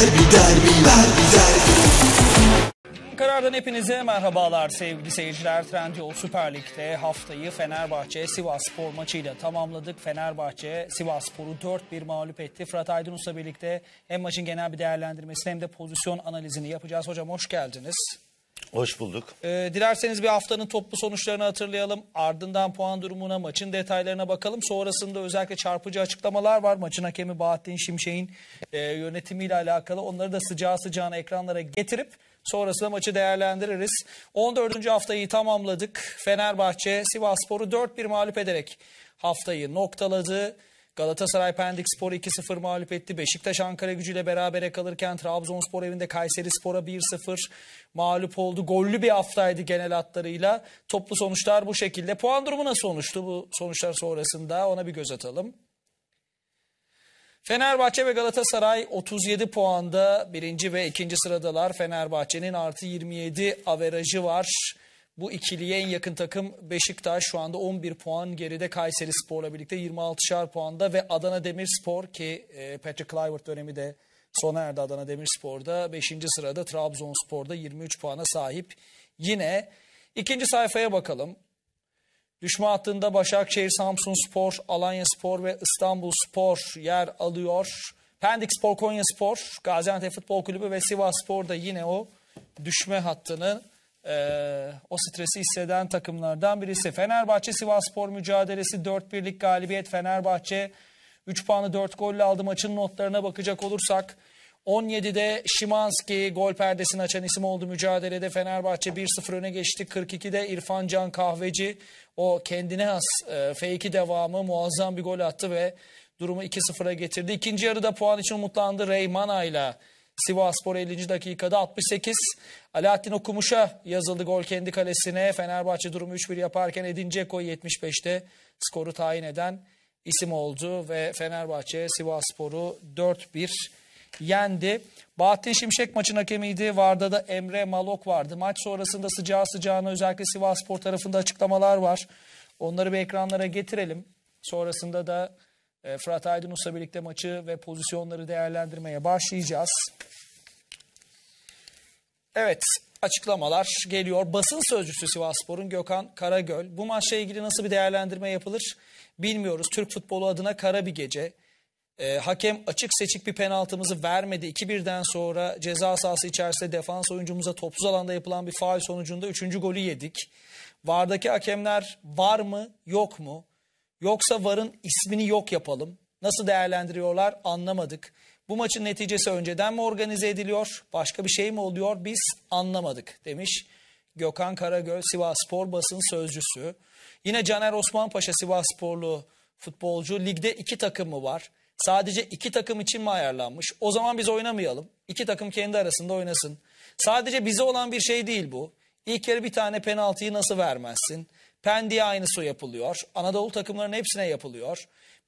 Derbi derbi derbi derbi Karardan hepinize merhabalar sevgili seyirciler. Trendyol Süper Lig'de haftayı Fenerbahçe Sivas Spor maçıyla tamamladık. Fenerbahçe Sivas Spor'u 4-1 mağlup etti. Fırat Aydınus'la birlikte hem maçın genel bir değerlendirmesini hem de pozisyon analizini yapacağız. Hocam hoş geldiniz. Hoş bulduk. Ee, dilerseniz bir haftanın toplu sonuçlarını hatırlayalım. Ardından puan durumuna, maçın detaylarına bakalım. Sonrasında özellikle çarpıcı açıklamalar var. Maçın hakemi Bahattin Şimşek'in e, yönetimiyle alakalı. Onları da sıcağı sıcağına ekranlara getirip sonrasında maçı değerlendiririz. 14. haftayı tamamladık. Fenerbahçe Sivasspor'u 4-1 mağlup ederek haftayı noktaladı. Galatasaray Pendik Spor'u 2-0 mağlup etti. Beşiktaş Ankara gücüyle berabere kalırken Trabzonspor evinde Kayseri Spor'a 1-0 mağlup oldu. Gollü bir haftaydı genel hatlarıyla. Toplu sonuçlar bu şekilde. Puan durumu nasıl oluştu bu sonuçlar sonrasında ona bir göz atalım. Fenerbahçe ve Galatasaray 37 puanda birinci ve ikinci sıradalar. Fenerbahçe'nin artı 27 averajı var. Bu ikiliye en yakın takım Beşiktaş şu anda 11 puan geride Kayseri Spor'la birlikte 26'şar puanda ve Adana Demirspor ki e, Patrick Kluivert dönemi de sona erdi Adana Demirspor'da. 5. sırada Trabzonspor'da 23 puana sahip. Yine ikinci sayfaya bakalım. Düşme hattında Başakşehir, Samsun Spor, Alanya Spor ve İstanbul Spor yer alıyor. Pendik Spor, Konya Spor, Gaziantep Futbol Kulübü ve Sivas Spor da yine o düşme hattının e, o stresi hisseden takımlardan birisi. Fenerbahçe Sivaspor mücadelesi 4-1'lik galibiyet Fenerbahçe 3 puanı 4 golle aldı. Maçın notlarına bakacak olursak 17'de Şimanski gol perdesini açan isim oldu mücadelede. Fenerbahçe 1-0 öne geçti. 42'de İrfan Can Kahveci o kendine has e, f devamı muazzam bir gol attı ve durumu 2-0'a getirdi. İkinci yarıda puan için umutlandı Reymana ile Sivaspor 50. dakikada 68. Alaaddin Okumuş'a yazıldı gol kendi kalesine. Fenerbahçe durumu 3-1 yaparken Edin Dzeko 75'te skoru tayin eden isim oldu ve Fenerbahçe Sivaspor'u 4-1 yendi. Bahattin Şimşek maçın hakemiydi. Varda da Emre Malok vardı. Maç sonrasında sıcağı sıcağına özellikle Sivaspor tarafında açıklamalar var. Onları bir ekranlara getirelim. Sonrasında da e, Fırat Aydınus'la birlikte maçı ve pozisyonları değerlendirmeye başlayacağız. Evet açıklamalar geliyor. Basın sözcüsü Sivasspor'un Gökhan Karagöl. Bu maçla ilgili nasıl bir değerlendirme yapılır bilmiyoruz. Türk futbolu adına kara bir gece. E, hakem açık seçik bir penaltımızı vermedi. 2-1'den sonra ceza sahası içerisinde defans oyuncumuza topsuz alanda yapılan bir faal sonucunda 3. golü yedik. Vardaki hakemler var mı yok mu? Yoksa VAR'ın ismini yok yapalım. Nasıl değerlendiriyorlar anlamadık. Bu maçın neticesi önceden mi organize ediliyor? Başka bir şey mi oluyor? Biz anlamadık demiş Gökhan Karagöl Sivas Spor basın sözcüsü. Yine Caner Osmanpaşa Sivas Sporlu futbolcu. Ligde iki takım mı var? Sadece iki takım için mi ayarlanmış? O zaman biz oynamayalım. İki takım kendi arasında oynasın. Sadece bize olan bir şey değil bu. İlk kere bir tane penaltıyı nasıl vermezsin? Pendik'e aynısı yapılıyor. Anadolu takımlarının hepsine yapılıyor.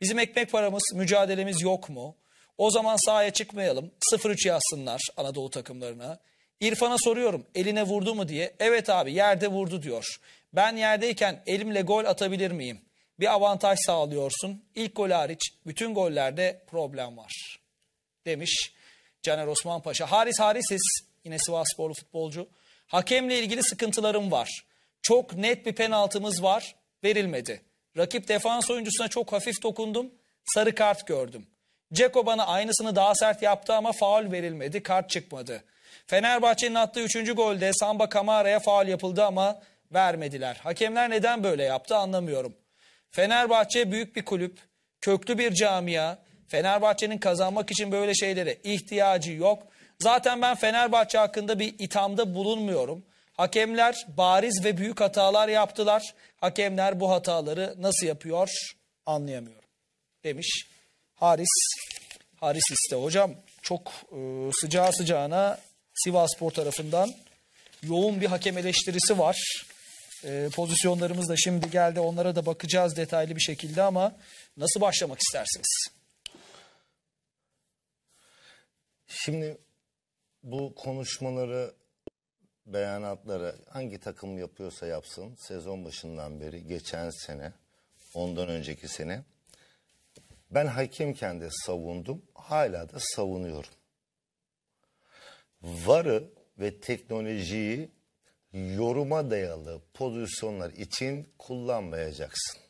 Bizim ekmek paramız, mücadelemiz yok mu? O zaman sahaya çıkmayalım. 0-3 yazsınlar Anadolu takımlarına. İrfan'a soruyorum eline vurdu mu diye. Evet abi yerde vurdu diyor. Ben yerdeyken elimle gol atabilir miyim? Bir avantaj sağlıyorsun. İlk gol hariç bütün gollerde problem var. Demiş Caner Osman Paşa. Haris Harisiz yine Sivas sporlu futbolcu. Hakemle ilgili sıkıntılarım var. Çok net bir penaltımız var verilmedi. Rakip defans oyuncusuna çok hafif dokundum. Sarı kart gördüm. Ceko bana aynısını daha sert yaptı ama faul verilmedi. Kart çıkmadı. Fenerbahçe'nin attığı 3. golde Samba Kamara'ya faul yapıldı ama vermediler. Hakemler neden böyle yaptı anlamıyorum. Fenerbahçe büyük bir kulüp, köklü bir camia. Fenerbahçe'nin kazanmak için böyle şeylere ihtiyacı yok. Zaten ben Fenerbahçe hakkında bir ithamda bulunmuyorum. Hakemler bariz ve büyük hatalar yaptılar. Hakemler bu hataları nasıl yapıyor anlayamıyorum demiş Haris. Haris iste hocam çok e, sıcağı sıcağına Sivaspor tarafından yoğun bir hakem eleştirisi var. E, pozisyonlarımız da şimdi geldi onlara da bakacağız detaylı bir şekilde ama nasıl başlamak istersiniz? Şimdi bu konuşmaları beyanatlara hangi takım yapıyorsa yapsın sezon başından beri geçen sene ondan önceki sene ben hakemken de savundum hala da savunuyorum. Varı ve teknolojiyi yoruma dayalı pozisyonlar için kullanmayacaksın.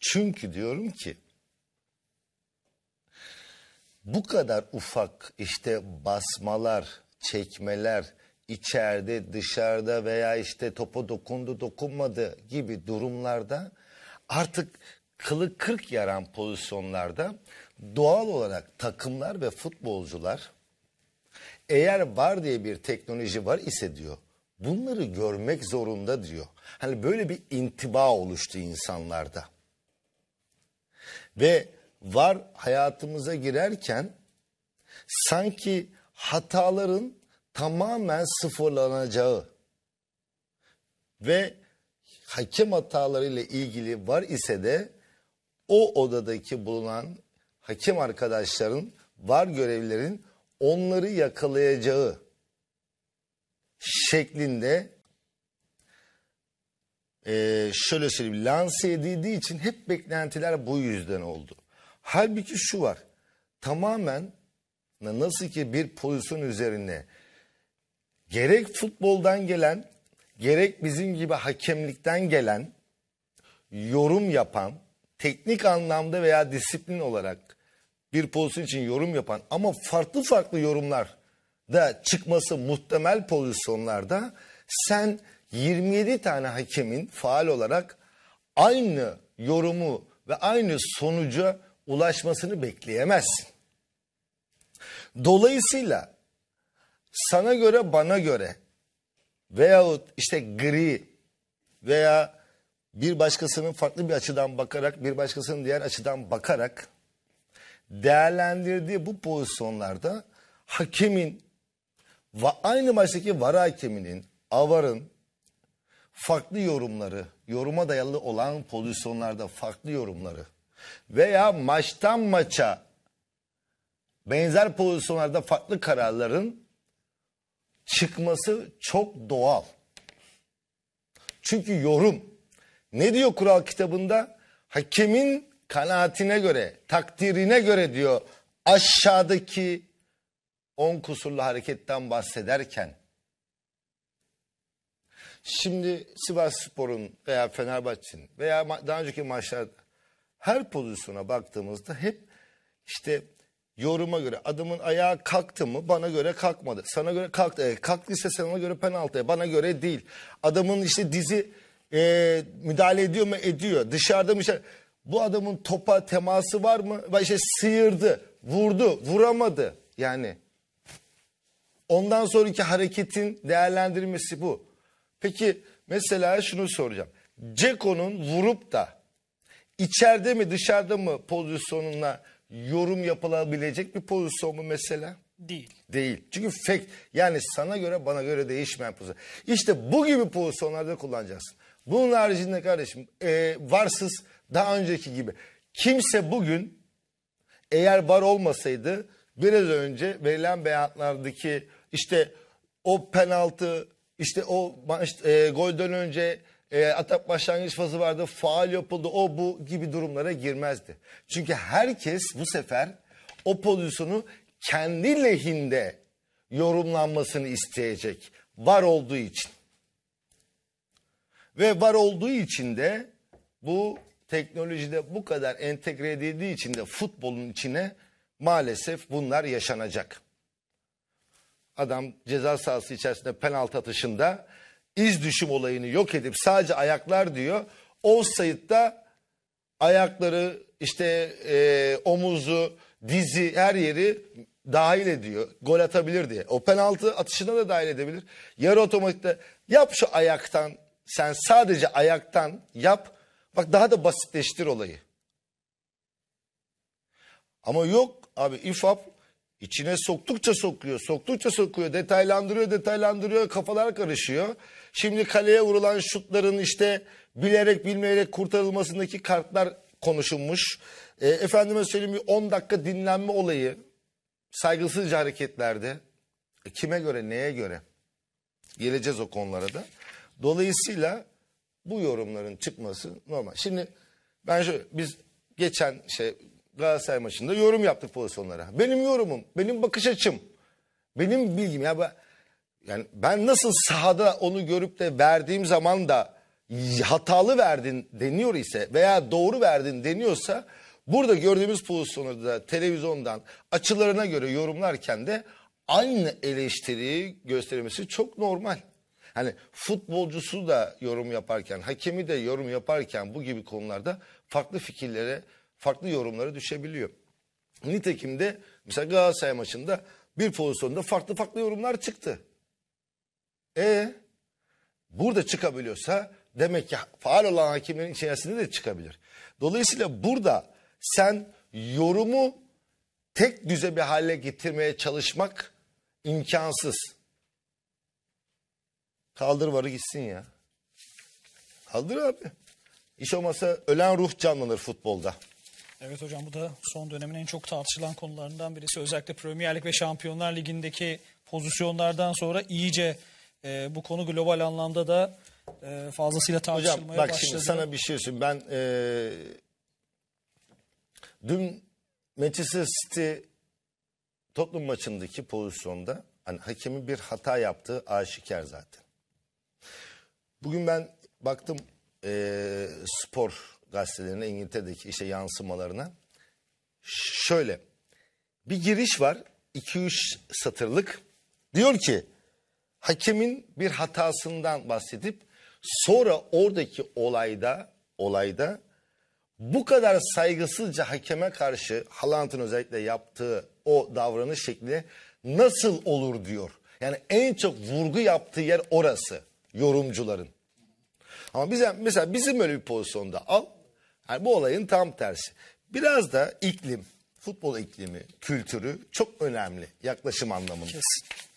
Çünkü diyorum ki bu kadar ufak işte basmalar, çekmeler, içeride, dışarıda veya işte topa dokundu, dokunmadı gibi durumlarda artık kılı kırk yaran pozisyonlarda doğal olarak takımlar ve futbolcular eğer var diye bir teknoloji var ise diyor bunları görmek zorunda diyor. Hani böyle bir intiba oluştu insanlarda. Ve var hayatımıza girerken sanki hataların tamamen sıfırlanacağı ve hakem hatalarıyla ilgili var ise de o odadaki bulunan hakem arkadaşların var görevlerin onları yakalayacağı şeklinde e, şöyle söyleyeyim lanse edildiği için hep beklentiler bu yüzden oldu. Halbuki şu var tamamen nasıl ki bir pozisyon üzerine gerek futboldan gelen gerek bizim gibi hakemlikten gelen yorum yapan teknik anlamda veya disiplin olarak bir pozisyon için yorum yapan ama farklı farklı yorumlar da çıkması muhtemel pozisyonlarda sen 27 tane hakemin faal olarak aynı yorumu ve aynı sonuca ulaşmasını bekleyemezsin. Dolayısıyla sana göre bana göre veyahut işte gri veya bir başkasının farklı bir açıdan bakarak bir başkasının diğer açıdan bakarak değerlendirdiği bu pozisyonlarda hakemin ve aynı maçtaki var hakeminin, avarın farklı yorumları, yoruma dayalı olan pozisyonlarda farklı yorumları veya maçtan maça benzer pozisyonlarda farklı kararların çıkması çok doğal. Çünkü yorum ne diyor kural kitabında? Hakemin kanaatine göre, takdirine göre diyor aşağıdaki on kusurlu hareketten bahsederken şimdi Sivas Spor'un veya Fenerbahçe'nin veya daha önceki maçlarda her pozisyona baktığımızda hep işte yoruma göre adamın ayağı kalktı mı bana göre kalkmadı. Sana göre kalktı. E, kalktıysa sana göre penaltı. bana göre değil. Adamın işte dizi e, müdahale ediyor mu ediyor. Dışarıda mı dışarı... Bu adamın topa teması var mı? Ben işte sıyırdı, vurdu, vuramadı yani. Ondan sonraki hareketin değerlendirilmesi bu. Peki mesela şunu soracağım. Ceko'nun vurup da içeride mi dışarıda mı pozisyonuna yorum yapılabilecek bir pozisyon mu mesela? Değil. Değil. Çünkü fake yani sana göre bana göre değişmeyen pozisyon. İşte bu gibi pozisyonlarda kullanacaksın. Bunun haricinde kardeşim e, varsız daha önceki gibi. Kimse bugün eğer var olmasaydı biraz önce verilen beyanlardaki işte o penaltı işte o maç, e, golden önce e, atak başlangıç fazı vardı, faal yapıldı, o bu gibi durumlara girmezdi. Çünkü herkes bu sefer o pozisyonu kendi lehinde yorumlanmasını isteyecek. Var olduğu için. Ve var olduğu için de bu teknolojide bu kadar entegre edildiği için de futbolun içine maalesef bunlar yaşanacak. Adam ceza sahası içerisinde penaltı atışında iz düşüm olayını yok edip sadece ayaklar diyor. da ayakları işte e, omuzu, dizi her yeri dahil ediyor. Gol atabilir diye. O penaltı atışına da dahil edebilir. Yarı otomatikte yap şu ayaktan sen sadece ayaktan yap. Bak daha da basitleştir olayı. Ama yok abi ifap içine soktukça sokuyor, soktukça sokuyor, detaylandırıyor, detaylandırıyor, kafalar karışıyor. Şimdi kaleye vurulan şutların işte bilerek bilmeyerek kurtarılmasındaki kartlar konuşulmuş. E, efendime söyleyeyim bir 10 dakika dinlenme olayı saygısızca hareketlerde e, kime göre neye göre geleceğiz o konulara da. Dolayısıyla bu yorumların çıkması normal. Şimdi ben şöyle biz geçen şey Galatasaray maçında yorum yaptık pozisyonlara. Benim yorumum, benim bakış açım, benim bilgim. Ya ben, yani ben nasıl sahada onu görüp de verdiğim zaman da hatalı verdin deniyor ise veya doğru verdin deniyorsa burada gördüğümüz pozisyonları da televizyondan açılarına göre yorumlarken de aynı eleştiriyi göstermesi çok normal. Hani futbolcusu da yorum yaparken, hakemi de yorum yaparken bu gibi konularda farklı fikirlere, farklı yorumlara düşebiliyor. Nitekim de mesela Galatasaray maçında bir pozisyonda farklı farklı yorumlar çıktı. E burada çıkabiliyorsa demek ki faal olan hakimin içerisinde de çıkabilir. Dolayısıyla burada sen yorumu tek düze bir hale getirmeye çalışmak imkansız. Kaldır varı gitsin ya. Kaldır abi. İş olmasa ölen ruh canlanır futbolda. Evet hocam bu da son dönemin en çok tartışılan konularından birisi. Özellikle Premier Lig ve Şampiyonlar Ligi'ndeki pozisyonlardan sonra iyice e, bu konu global anlamda da e, fazlasıyla tartışılmaya Hocam, bak başladı. Bak şimdi sana bir şey söyleyeyim. Ben e, dün Manchester City Tottenham maçındaki pozisyonda hani hakemin bir hata yaptığı aşikar zaten. Bugün ben baktım e, spor gazetelerine İngiltere'deki işte yansımalarına. Şöyle bir giriş var 2-3 satırlık. Diyor ki hakemin bir hatasından bahsedip sonra oradaki olayda olayda bu kadar saygısızca hakeme karşı Haaland'ın özellikle yaptığı o davranış şekli nasıl olur diyor. Yani en çok vurgu yaptığı yer orası yorumcuların. Ama bize mesela bizim öyle bir pozisyonda al. Yani bu olayın tam tersi. Biraz da iklim, futbol iklimi, kültürü çok önemli yaklaşım anlamında. Kesin.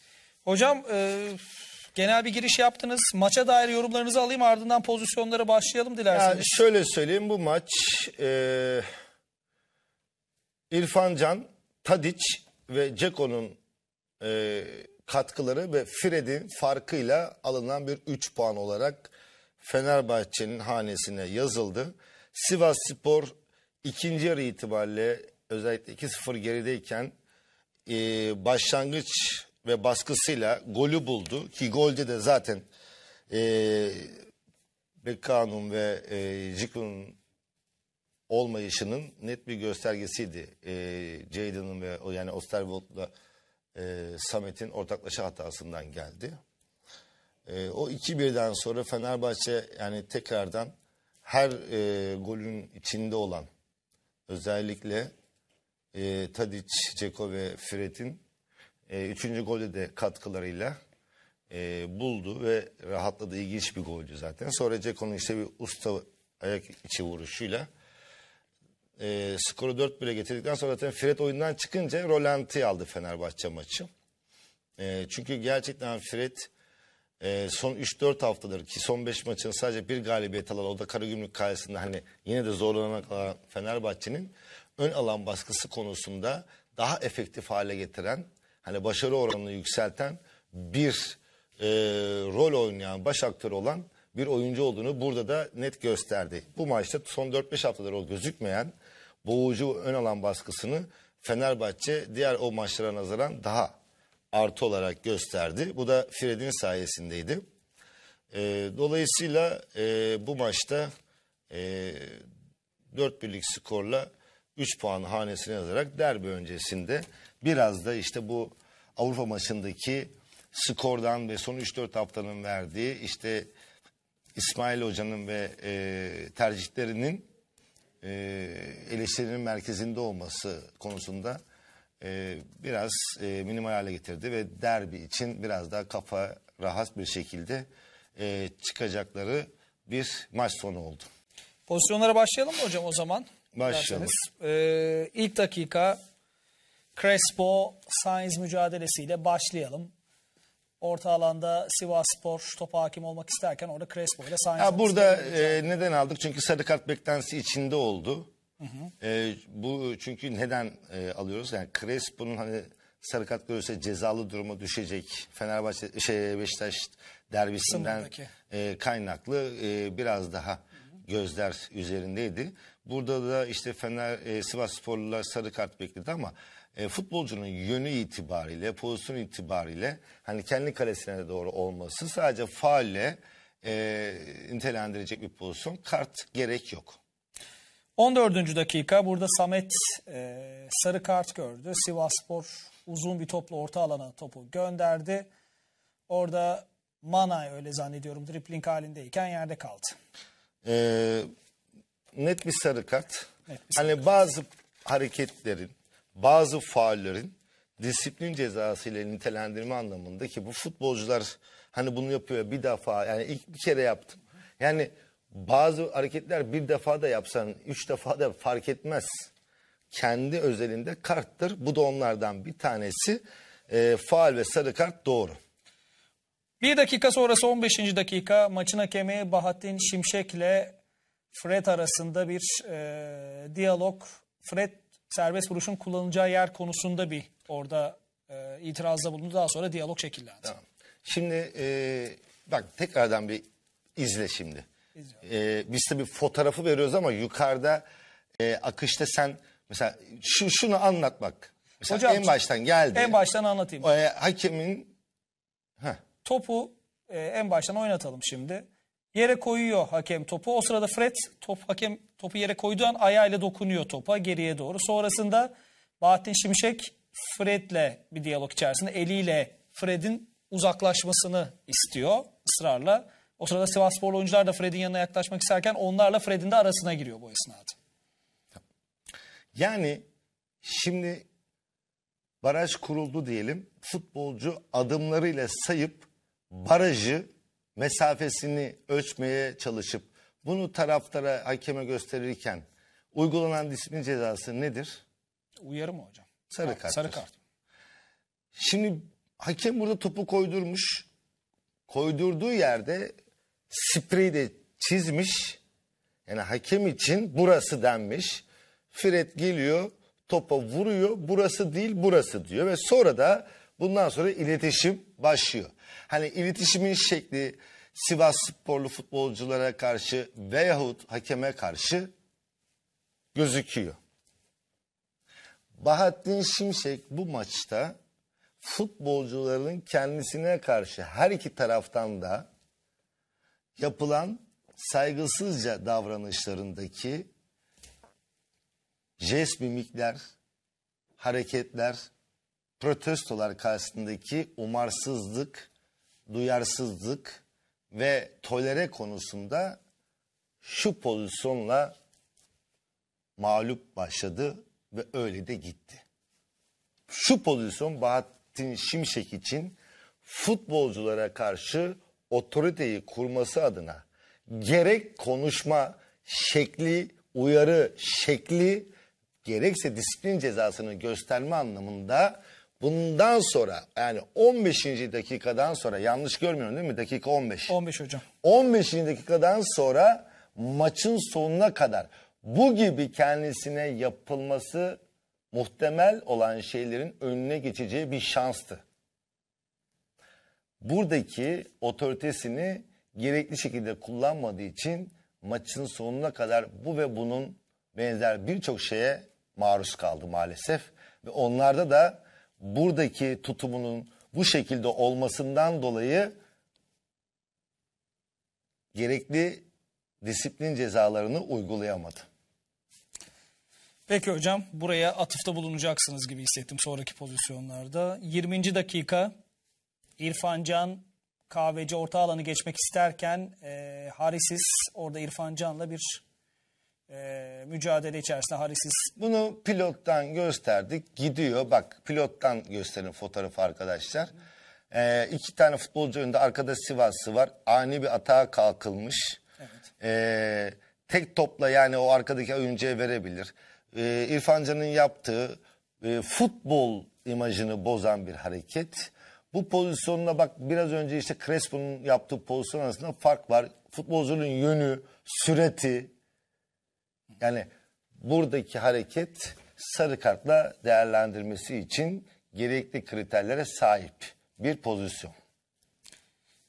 Hocam e, genel bir giriş yaptınız. Maça dair yorumlarınızı alayım ardından pozisyonlara başlayalım dilerseniz. Yani şöyle söyleyeyim bu maç e, İrfan Can, Tadic ve Ceko'nun e, katkıları ve Fred'in farkıyla alınan bir 3 puan olarak Fenerbahçe'nin hanesine yazıldı. Sivas Spor ikinci yarı itibariyle özellikle 2-0 gerideyken e, başlangıç ve baskısıyla golü buldu. Ki golde de zaten e, Beckham'ın ve e, Cikun'un olmayışının net bir göstergesiydi. E, Jadon'un ve yani Osterwold'la e, Samet'in ortaklaşa hatasından geldi. E, o 2-1'den sonra Fenerbahçe yani tekrardan her e, golün içinde olan özellikle e, Tadic, Ceko ve Fred'in e, üçüncü golde de katkılarıyla e, buldu ve rahatladı. İlginç bir golcü zaten. Sonra Ceko'nun işte bir usta ayak içi vuruşuyla e, skoru 4 bile getirdikten sonra zaten Fred oyundan çıkınca Rolanti aldı Fenerbahçe maçı. E, çünkü gerçekten Fred e, son 3-4 haftadır ki son 5 maçın sadece bir galibiyet alan o da Karagümrük karşısında hani yine de zorlanarak alan Fenerbahçe'nin ön alan baskısı konusunda daha efektif hale getiren hani başarı oranını yükselten bir e, rol oynayan baş aktör olan bir oyuncu olduğunu burada da net gösterdi. Bu maçta son 4-5 haftadır o gözükmeyen boğucu ön alan baskısını Fenerbahçe diğer o maçlara nazaran daha artı olarak gösterdi. Bu da Fred'in sayesindeydi. E, dolayısıyla e, bu maçta e, 4 birlik skorla 3 puan hanesine yazarak derbi öncesinde Biraz da işte bu Avrupa maçındaki skordan ve son 3-4 haftanın verdiği işte İsmail Hoca'nın ve e, tercihlerinin e, eleştirinin merkezinde olması konusunda e, biraz e, minimal hale getirdi ve derbi için biraz daha kafa rahat bir şekilde e, çıkacakları bir maç sonu oldu. Pozisyonlara başlayalım mı hocam o zaman? Başlayalım. Derseniz. Ee, ilk dakika Crespo Sainz mücadelesiyle başlayalım. Orta alanda Sivas Spor topa hakim olmak isterken orada Crespo ile Sainz. Ha, burada e, neden aldık? Çünkü sarı kart beklentisi içinde oldu. Hı hı. E, bu çünkü neden e, alıyoruz? Yani Crespo'nun hani sarı kart görürse cezalı duruma düşecek. Fenerbahçe şey Beşiktaş derbisinden e, kaynaklı e, biraz daha gözler üzerindeydi. Burada da işte Fener e, Sivas Sporlular sarı kart bekledi ama e, futbolcunun yönü itibariyle, pozisyon itibariyle hani kendi kalesine doğru olması sadece faalle e, nitelendirecek bir pozisyon. Kart gerek yok. 14. dakika burada Samet e, sarı kart gördü. Sivaspor uzun bir topla orta alana topu gönderdi. Orada Manay öyle zannediyorum dripling halindeyken yerde kaldı. E, net bir sarı kart. Net bir sarı hani kart. bazı hareketlerin bazı faullerin disiplin cezası ile nitelendirme anlamında ki bu futbolcular hani bunu yapıyor bir defa yani ilk bir kere yaptım. Yani bazı hareketler bir defa da yapsan, üç defa da fark etmez. Kendi özelinde karttır. Bu da onlardan bir tanesi. E, ee, faal ve sarı kart doğru. Bir dakika sonrası 15. dakika maçın hakemi Bahattin Şimşek ile Fred arasında bir e, diyalog. Fred serbest vuruşun kullanılacağı yer konusunda bir orada e, itirazda bulundu. Daha sonra diyalog şekillendi. Tamam. Şimdi e, bak tekrardan bir izle şimdi. E, biz bir fotoğrafı veriyoruz ama yukarıda e, akışta sen mesela şu, şunu anlat bak. Mesela Hocam, en baştan geldi. En baştan anlatayım. E, hakemin heh. topu e, en baştan oynatalım şimdi yere koyuyor hakem topu. O sırada Fred top hakem topu yere koyduğu an ayağıyla dokunuyor topa geriye doğru. Sonrasında Bahattin Şimşek Fred'le bir diyalog içerisinde eliyle Fred'in uzaklaşmasını istiyor ısrarla. O sırada Sivasspor oyuncular da Fred'in yanına yaklaşmak isterken onlarla Fred'in de arasına giriyor bu esnada. Yani şimdi baraj kuruldu diyelim. Futbolcu adımlarıyla sayıp barajı mesafesini ölçmeye çalışıp bunu taraftara hakeme gösterirken uygulanan disiplin cezası nedir? Uyarı mı hocam? Sarı kart. Sarı kart. Şimdi hakem burada topu koydurmuş. Koydurduğu yerde spreyi de çizmiş. Yani hakem için burası denmiş. Fred geliyor topa vuruyor. Burası değil burası diyor ve sonra da Bundan sonra iletişim başlıyor. Hani iletişimin şekli Sivas sporlu futbolculara karşı veyahut hakeme karşı gözüküyor. Bahattin Şimşek bu maçta futbolcuların kendisine karşı her iki taraftan da yapılan saygısızca davranışlarındaki jest mimikler, hareketler protestolar karşısındaki umarsızlık, duyarsızlık ve tolere konusunda şu pozisyonla mağlup başladı ve öyle de gitti. Şu pozisyon Bahattin Şimşek için futbolculara karşı otoriteyi kurması adına gerek konuşma şekli, uyarı şekli gerekse disiplin cezasını gösterme anlamında Bundan sonra yani 15. dakikadan sonra yanlış görmüyorum değil mi? Dakika 15. 15 hocam. 15. dakikadan sonra maçın sonuna kadar bu gibi kendisine yapılması muhtemel olan şeylerin önüne geçeceği bir şanstı. Buradaki otoritesini gerekli şekilde kullanmadığı için maçın sonuna kadar bu ve bunun benzer birçok şeye maruz kaldı maalesef. Ve onlarda da buradaki tutumunun bu şekilde olmasından dolayı gerekli disiplin cezalarını uygulayamadı. Peki hocam buraya atıfta bulunacaksınız gibi hissettim sonraki pozisyonlarda. 20. dakika İrfancan Can kahveci orta alanı geçmek isterken e, Harisis orada İrfancan'la bir e, mücadele içerisinde Harisiz. Bunu pilottan gösterdik. Gidiyor bak pilottan gösterin fotoğrafı arkadaşlar. E, iki tane futbolcu önünde arkada Sivas'ı var. Ani bir atağa kalkılmış. Evet. E, tek topla yani o arkadaki oyuncuya verebilir. E, İrfan Can'ın yaptığı e, futbol imajını bozan bir hareket. Bu pozisyonla bak biraz önce işte Crespo'nun yaptığı pozisyon arasında fark var. Futbolcunun yönü, süreti, yani buradaki hareket sarı kartla değerlendirmesi için gerekli kriterlere sahip bir pozisyon.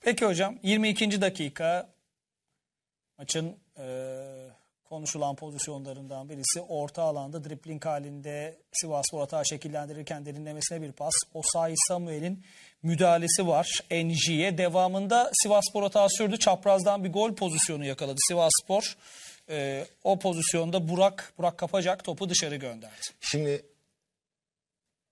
Peki hocam 22. dakika maçın e, konuşulan pozisyonlarından birisi orta alanda dripling halinde Sivas bu şekillendirirken derinlemesine bir pas. Osayi Samuel'in müdahalesi var NG'ye. Devamında Sivas Spor hata sürdü. Çaprazdan bir gol pozisyonu yakaladı Sivas Spor e, o pozisyonda Burak Burak kapacak topu dışarı gönderdi. Şimdi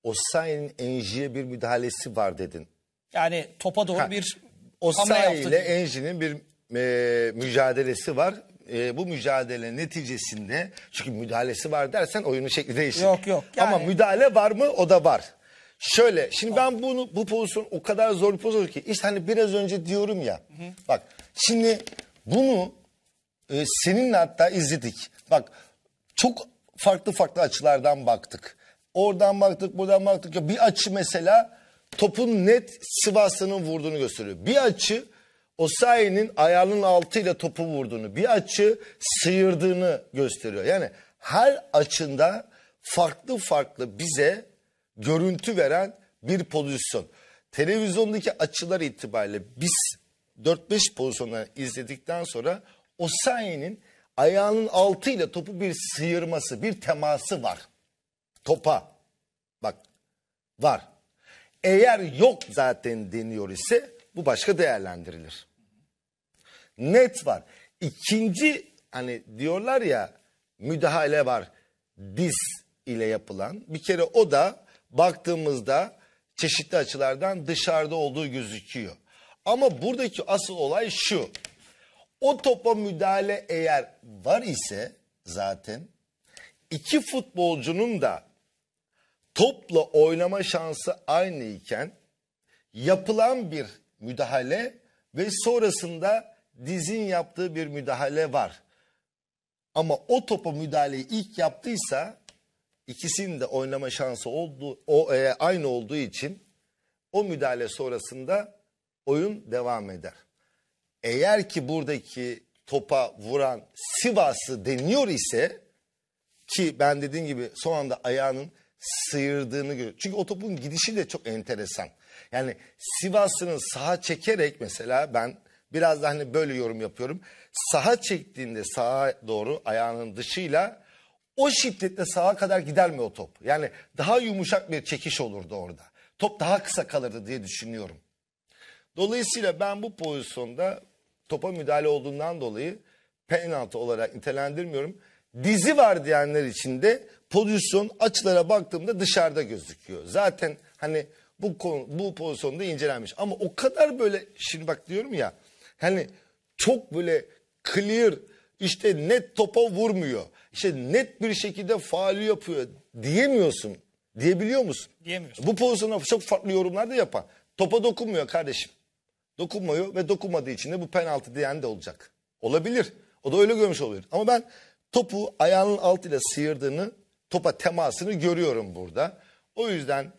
Osayi'nin Enji'ye bir müdahalesi var dedin. Yani topa doğru bir Osayi ile Enji'nin bir e, mücadelesi var. E, bu mücadele neticesinde çünkü müdahalesi var dersen oyunun şekli değişir. Yok yok. Yani... Ama müdahale var mı? O da var. Şöyle şimdi ben bunu bu pozisyon o kadar zor bir pozisyon ki işte hani biraz önce diyorum ya. Hı hı. Bak şimdi bunu e, seninle hatta izledik. Bak çok farklı farklı açılardan baktık. Oradan baktık, buradan baktık. Ya bir açı mesela topun net Sivaslı'nın vurduğunu gösteriyor. Bir açı Osayi'nin ayağının altıyla topu vurduğunu, bir açı sıyırdığını gösteriyor. Yani her açında farklı farklı bize görüntü veren bir pozisyon. Televizyondaki açılar itibariyle biz 4-5 pozisyonları izledikten sonra Osayi'nin ayağının altıyla topu bir sıyırması, bir teması var. Topa. Bak var. Eğer yok zaten deniyor ise bu başka değerlendirilir. Net var. İkinci hani diyorlar ya müdahale var. Diz ile yapılan. Bir kere o da baktığımızda çeşitli açılardan dışarıda olduğu gözüküyor. Ama buradaki asıl olay şu. O topa müdahale eğer var ise zaten iki futbolcunun da topla oynama şansı aynı iken yapılan bir müdahale ve sonrasında dizin yaptığı bir müdahale var. Ama o topa müdahaleyi ilk yaptıysa ikisinin de oynama şansı oldu, o e, aynı olduğu için o müdahale sonrasında oyun devam eder eğer ki buradaki topa vuran Sivas'ı deniyor ise ki ben dediğim gibi son anda ayağının sıyırdığını görüyor. Çünkü o topun gidişi de çok enteresan. Yani Sivas'ın saha çekerek mesela ben biraz da hani böyle yorum yapıyorum. Saha çektiğinde sağa doğru ayağının dışıyla o şiddetle sağa kadar gider mi o top? Yani daha yumuşak bir çekiş olurdu orada. Top daha kısa kalırdı diye düşünüyorum. Dolayısıyla ben bu pozisyonda topa müdahale olduğundan dolayı penaltı olarak nitelendirmiyorum. Dizi var diyenler için de pozisyon açılara baktığımda dışarıda gözüküyor. Zaten hani bu konu, bu pozisyonda incelenmiş ama o kadar böyle şimdi bak diyorum ya hani çok böyle clear işte net topa vurmuyor. İşte net bir şekilde faali yapıyor diyemiyorsun. Diyebiliyor musun? Diyemiyorsun. Bu pozisyona çok farklı yorumlar da yapan. Topa dokunmuyor kardeşim dokunmuyor ve dokunmadığı için de bu penaltı diyen de olacak. Olabilir. O da öyle görmüş olabilir. Ama ben topu ayağının altıyla sıyırdığını, topa temasını görüyorum burada. O yüzden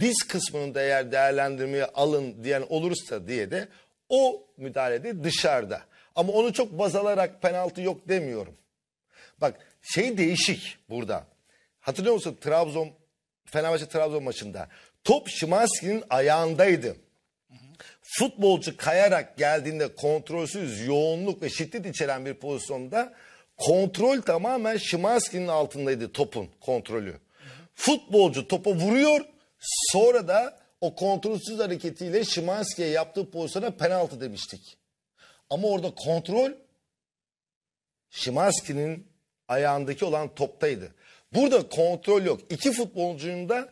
diz kısmını da eğer değerlendirmeye alın diyen olursa diye de o müdahalede dışarıda. Ama onu çok baz alarak penaltı yok demiyorum. Bak şey değişik burada. Hatırlıyor musun Trabzon Fenerbahçe Trabzon maçında top Şimanski'nin ayağındaydı futbolcu kayarak geldiğinde kontrolsüz, yoğunluk ve şiddet içeren bir pozisyonda kontrol tamamen Şimanski'nin altındaydı topun kontrolü. Futbolcu topa vuruyor sonra da o kontrolsüz hareketiyle Şimanski'ye yaptığı pozisyona penaltı demiştik. Ama orada kontrol Şimanski'nin ayağındaki olan toptaydı. Burada kontrol yok. İki futbolcunun da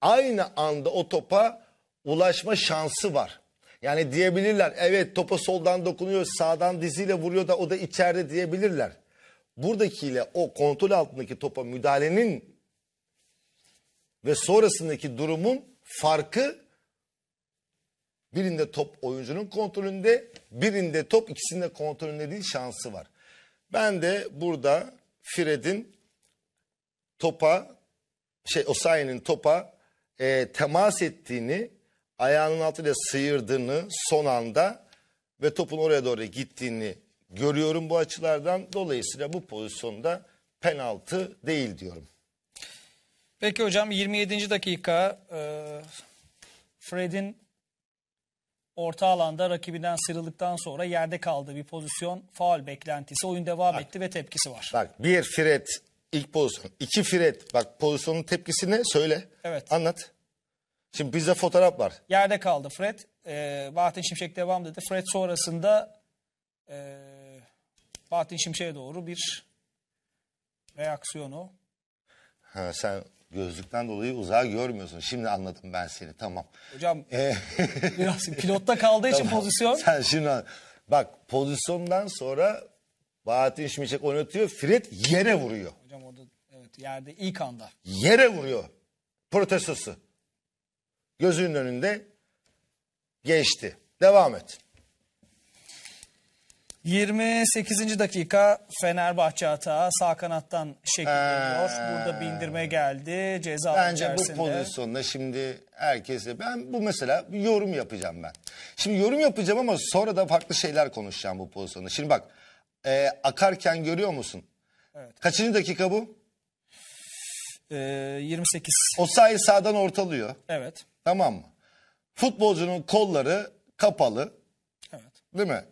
aynı anda o topa ulaşma şansı var. Yani diyebilirler evet topa soldan dokunuyor sağdan diziyle vuruyor da o da içeride diyebilirler. Buradakiyle o kontrol altındaki topa müdahalenin ve sonrasındaki durumun farkı birinde top oyuncunun kontrolünde birinde top ikisinde kontrolünde değil şansı var. Ben de burada Fred'in topa şey Osayi'nin topa e, temas ettiğini ayağının altıyla sıyırdığını son anda ve topun oraya doğru gittiğini görüyorum bu açılardan. Dolayısıyla bu pozisyonda penaltı değil diyorum. Peki hocam 27. dakika e, Fred'in orta alanda rakibinden sıyrıldıktan sonra yerde kaldığı bir pozisyon faul beklentisi. Oyun devam bak, etti ve tepkisi var. Bak bir Fred ilk pozisyon, iki Fred bak pozisyonun tepkisini söyle. Evet. Anlat. Şimdi bizde fotoğraf var. Yerde kaldı Fred. E, Bahattin Şimşek devam dedi. Fred sonrasında e, Bahattin Şimşek'e doğru bir reaksiyonu. Ha, sen gözlükten dolayı uzağa görmüyorsun. Şimdi anladım ben seni tamam. Hocam ee... biraz pilotta kaldığı için tamam. pozisyon. Sen şimdi bak pozisyondan sonra Bahattin Şimşek oynatıyor. Fred yere vuruyor. Hocam orada evet yerde ilk anda. Yere vuruyor protestosu gözünün önünde geçti. Devam et. 28. dakika Fenerbahçe hata sağ kanattan şekilleniyor. Ee, Burada bindirme geldi. Ceza Bence içerisinde. bu pozisyonda şimdi herkese ben bu mesela yorum yapacağım ben. Şimdi yorum yapacağım ama sonra da farklı şeyler konuşacağım bu pozisyonda. Şimdi bak e, akarken görüyor musun? Evet. Kaçıncı dakika bu? Ee, 28. O sayı sağdan ortalıyor. Evet. Tamam mı? Futbolcunun kolları kapalı. Evet. Değil mi?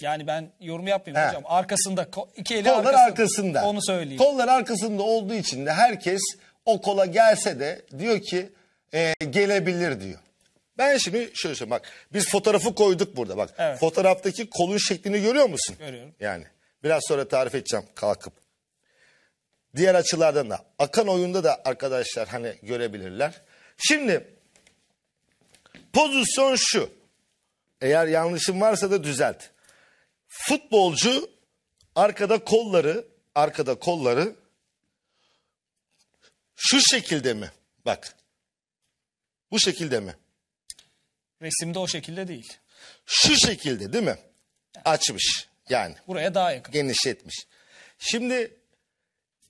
Yani ben yorum yapmayayım He. hocam. Arkasında iki eli Kollar arkasında. arkasında. Onu söyleyeyim. Kollar arkasında olduğu için de herkes o kola gelse de diyor ki e, gelebilir diyor. Ben şimdi şöyle söyleyeyim bak biz fotoğrafı koyduk burada bak. Evet. Fotoğraftaki kolun şeklini görüyor musun? Görüyorum. Yani biraz sonra tarif edeceğim kalkıp. Diğer açılardan da akan oyunda da arkadaşlar hani görebilirler. Şimdi pozisyon şu. Eğer yanlışım varsa da düzelt. Futbolcu arkada kolları, arkada kolları şu şekilde mi? Bak. Bu şekilde mi? Resimde o şekilde değil. Şu şekilde değil mi? Açmış yani. Buraya daha yakın. Genişletmiş. Şimdi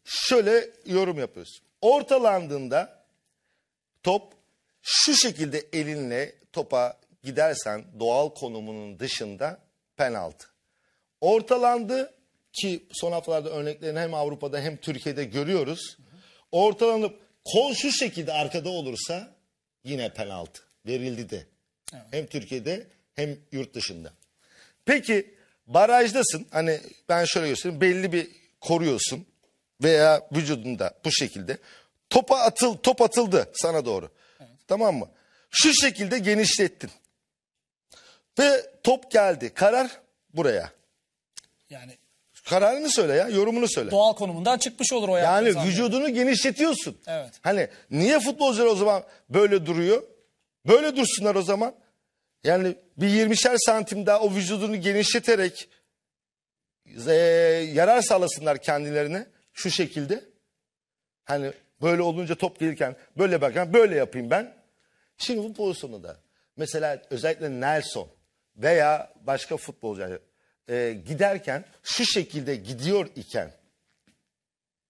şöyle yorum yapıyoruz. Ortalandığında Top şu şekilde elinle topa gidersen doğal konumunun dışında penaltı. Ortalandı ki son haftalarda örneklerini hem Avrupa'da hem Türkiye'de görüyoruz. Ortalanıp kol şu şekilde arkada olursa yine penaltı verildi de. Evet. Hem Türkiye'de hem yurt dışında. Peki barajdasın hani ben şöyle göstereyim belli bir koruyorsun veya vücudunda bu şekilde. Topa atıl, top atıldı sana doğru. Evet. Tamam mı? Şu şekilde genişlettin. Ve top geldi. Karar buraya. Yani kararını söyle ya, yorumunu söyle. Doğal konumundan çıkmış olur o Yani zaten. vücudunu genişletiyorsun. Evet. Hani niye futbolcular o zaman böyle duruyor? Böyle dursunlar o zaman. Yani bir 20'şer santim daha o vücudunu genişleterek e, yarar sağlasınlar kendilerine şu şekilde. Hani Böyle olunca top gelirken böyle bakan böyle yapayım ben. Şimdi bu pozisyonda mesela özellikle Nelson veya başka futbolcu e, giderken şu şekilde gidiyor iken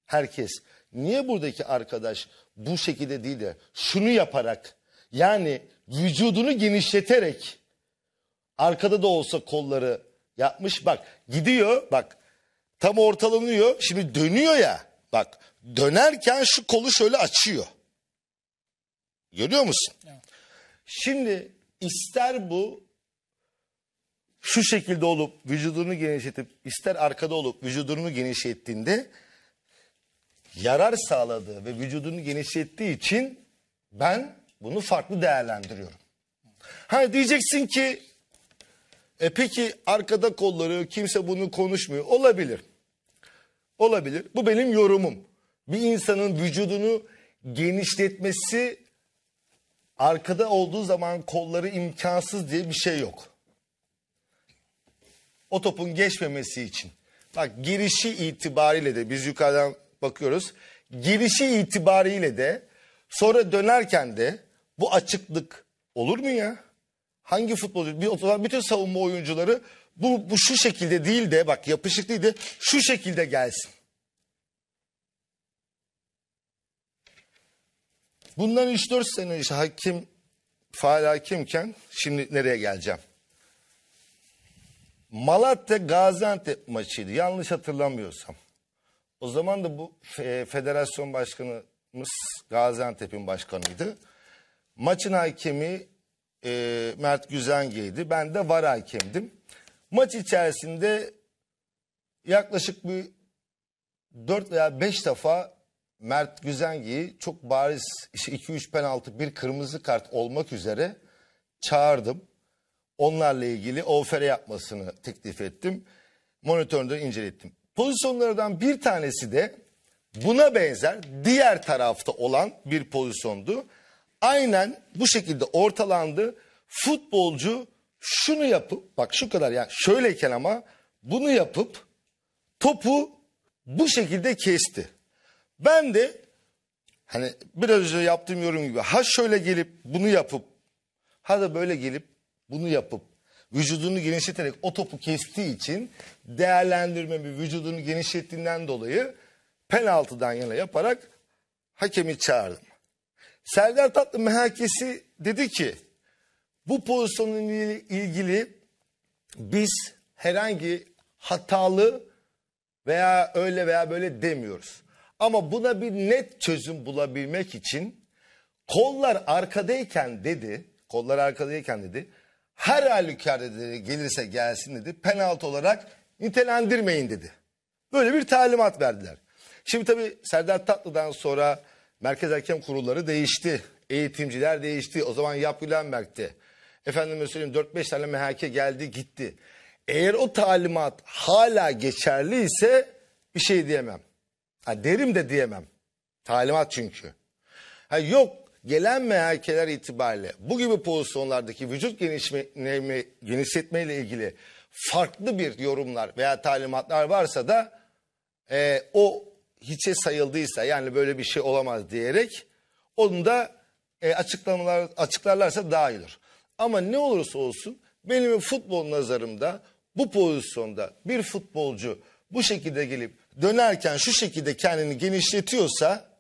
herkes niye buradaki arkadaş bu şekilde değil de şunu yaparak yani vücudunu genişleterek arkada da olsa kolları yapmış bak gidiyor bak tam ortalanıyor şimdi dönüyor ya bak dönerken şu kolu şöyle açıyor. Görüyor musun? Şimdi ister bu şu şekilde olup vücudunu genişletip ister arkada olup vücudunu genişlettiğinde yarar sağladığı ve vücudunu genişlettiği için ben bunu farklı değerlendiriyorum. Ha diyeceksin ki e peki arkada kolları kimse bunu konuşmuyor. Olabilir. Olabilir. Bu benim yorumum bir insanın vücudunu genişletmesi arkada olduğu zaman kolları imkansız diye bir şey yok. O topun geçmemesi için. Bak girişi itibariyle de biz yukarıdan bakıyoruz. Girişi itibariyle de sonra dönerken de bu açıklık olur mu ya? Hangi futbolcu? Bir, o zaman bütün savunma oyuncuları bu, bu şu şekilde değil de bak yapışıklıydı. şu şekilde gelsin. Bundan 3-4 sene önce hakim, faal hakimken şimdi nereye geleceğim? Malatya Gaziantep maçıydı yanlış hatırlamıyorsam. O zaman da bu e, federasyon başkanımız Gaziantep'in başkanıydı. Maçın hakemi e, Mert Güzenge'ydi. Ben de var hakemdim. Maç içerisinde yaklaşık bir 4 veya 5 defa Mert Güzengi'yi çok bariz 2-3 penaltı bir kırmızı kart olmak üzere çağırdım. Onlarla ilgili ofere yapmasını teklif ettim. Monitörde incelettim. Pozisyonlardan bir tanesi de buna benzer diğer tarafta olan bir pozisyondu. Aynen bu şekilde ortalandı. Futbolcu şunu yapıp bak şu kadar yani şöyleyken ama bunu yapıp topu bu şekilde kesti. Ben de hani biraz önce yaptığım yorum gibi ha şöyle gelip bunu yapıp ha da böyle gelip bunu yapıp vücudunu genişleterek o topu kestiği için değerlendirmemi vücudunu genişlettiğinden dolayı penaltıdan yana yaparak hakemi çağırdım. Serdar Tatlı mehakesi dedi ki bu pozisyonla ilgili biz herhangi hatalı veya öyle veya böyle demiyoruz. Ama buna bir net çözüm bulabilmek için kollar arkadayken dedi, kollar arkadayken dedi, her halükarda dedi, gelirse gelsin dedi, penaltı olarak nitelendirmeyin dedi. Böyle bir talimat verdiler. Şimdi tabii Serdar Tatlı'dan sonra Merkez Hakem Kurulları değişti. Eğitimciler değişti. O zaman Yap Gülenberk'ti. Efendim söyleyeyim 4-5 tane MHK geldi gitti. Eğer o talimat hala geçerli ise bir şey diyemem. Ha, derim de diyemem. Talimat çünkü. Ha, yok gelen meyhakeler itibariyle bu gibi pozisyonlardaki vücut genişleme, genişletme ile ilgili farklı bir yorumlar veya talimatlar varsa da e, o hiçe sayıldıysa yani böyle bir şey olamaz diyerek onu da e, açıklamalar açıklarlarsa daha iyi olur. Ama ne olursa olsun benim futbol nazarımda bu pozisyonda bir futbolcu bu şekilde gelip dönerken şu şekilde kendini genişletiyorsa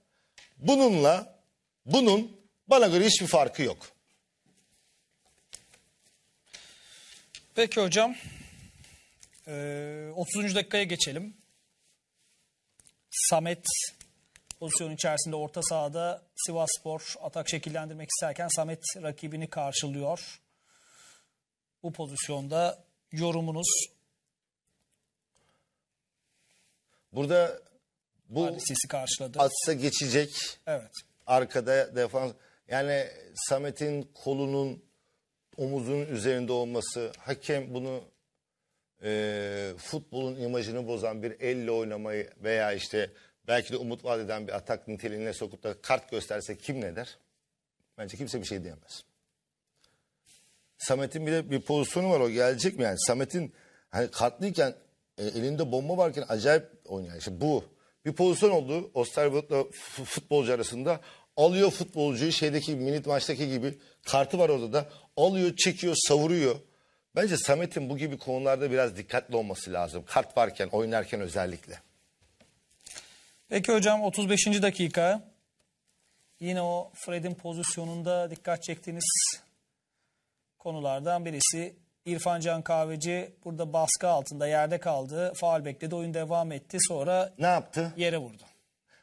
bununla bunun bana göre hiçbir farkı yok. Peki hocam. Ee, 30. dakikaya geçelim. Samet pozisyon içerisinde orta sahada Sivaspor atak şekillendirmek isterken Samet rakibini karşılıyor. Bu pozisyonda yorumunuz Burada bu sesi karşıladı. atsa geçecek. Evet. Arkada defans. Yani Samet'in kolunun omuzun üzerinde olması hakem bunu e, futbolun imajını bozan bir elle oynamayı veya işte belki de umut vaat eden bir atak niteliğine sokup da kart gösterse kim ne der? Bence kimse bir şey diyemez. Samet'in bir de bir pozisyonu var o gelecek mi yani? Samet'in hani katlıyken e, elinde bomba varken acayip oynuyor. işte. bu bir pozisyon oldu Osterwood'la futbolcu arasında. Alıyor futbolcuyu şeydeki minit maçtaki gibi kartı var orada da alıyor çekiyor savuruyor. Bence Samet'in bu gibi konularda biraz dikkatli olması lazım. Kart varken oynarken özellikle. Peki hocam 35. dakika yine o Fred'in pozisyonunda dikkat çektiğiniz konulardan birisi İrfan Can Kahveci burada baskı altında yerde kaldı. Faal bekledi. Oyun devam etti. Sonra ne yaptı? Yere vurdu.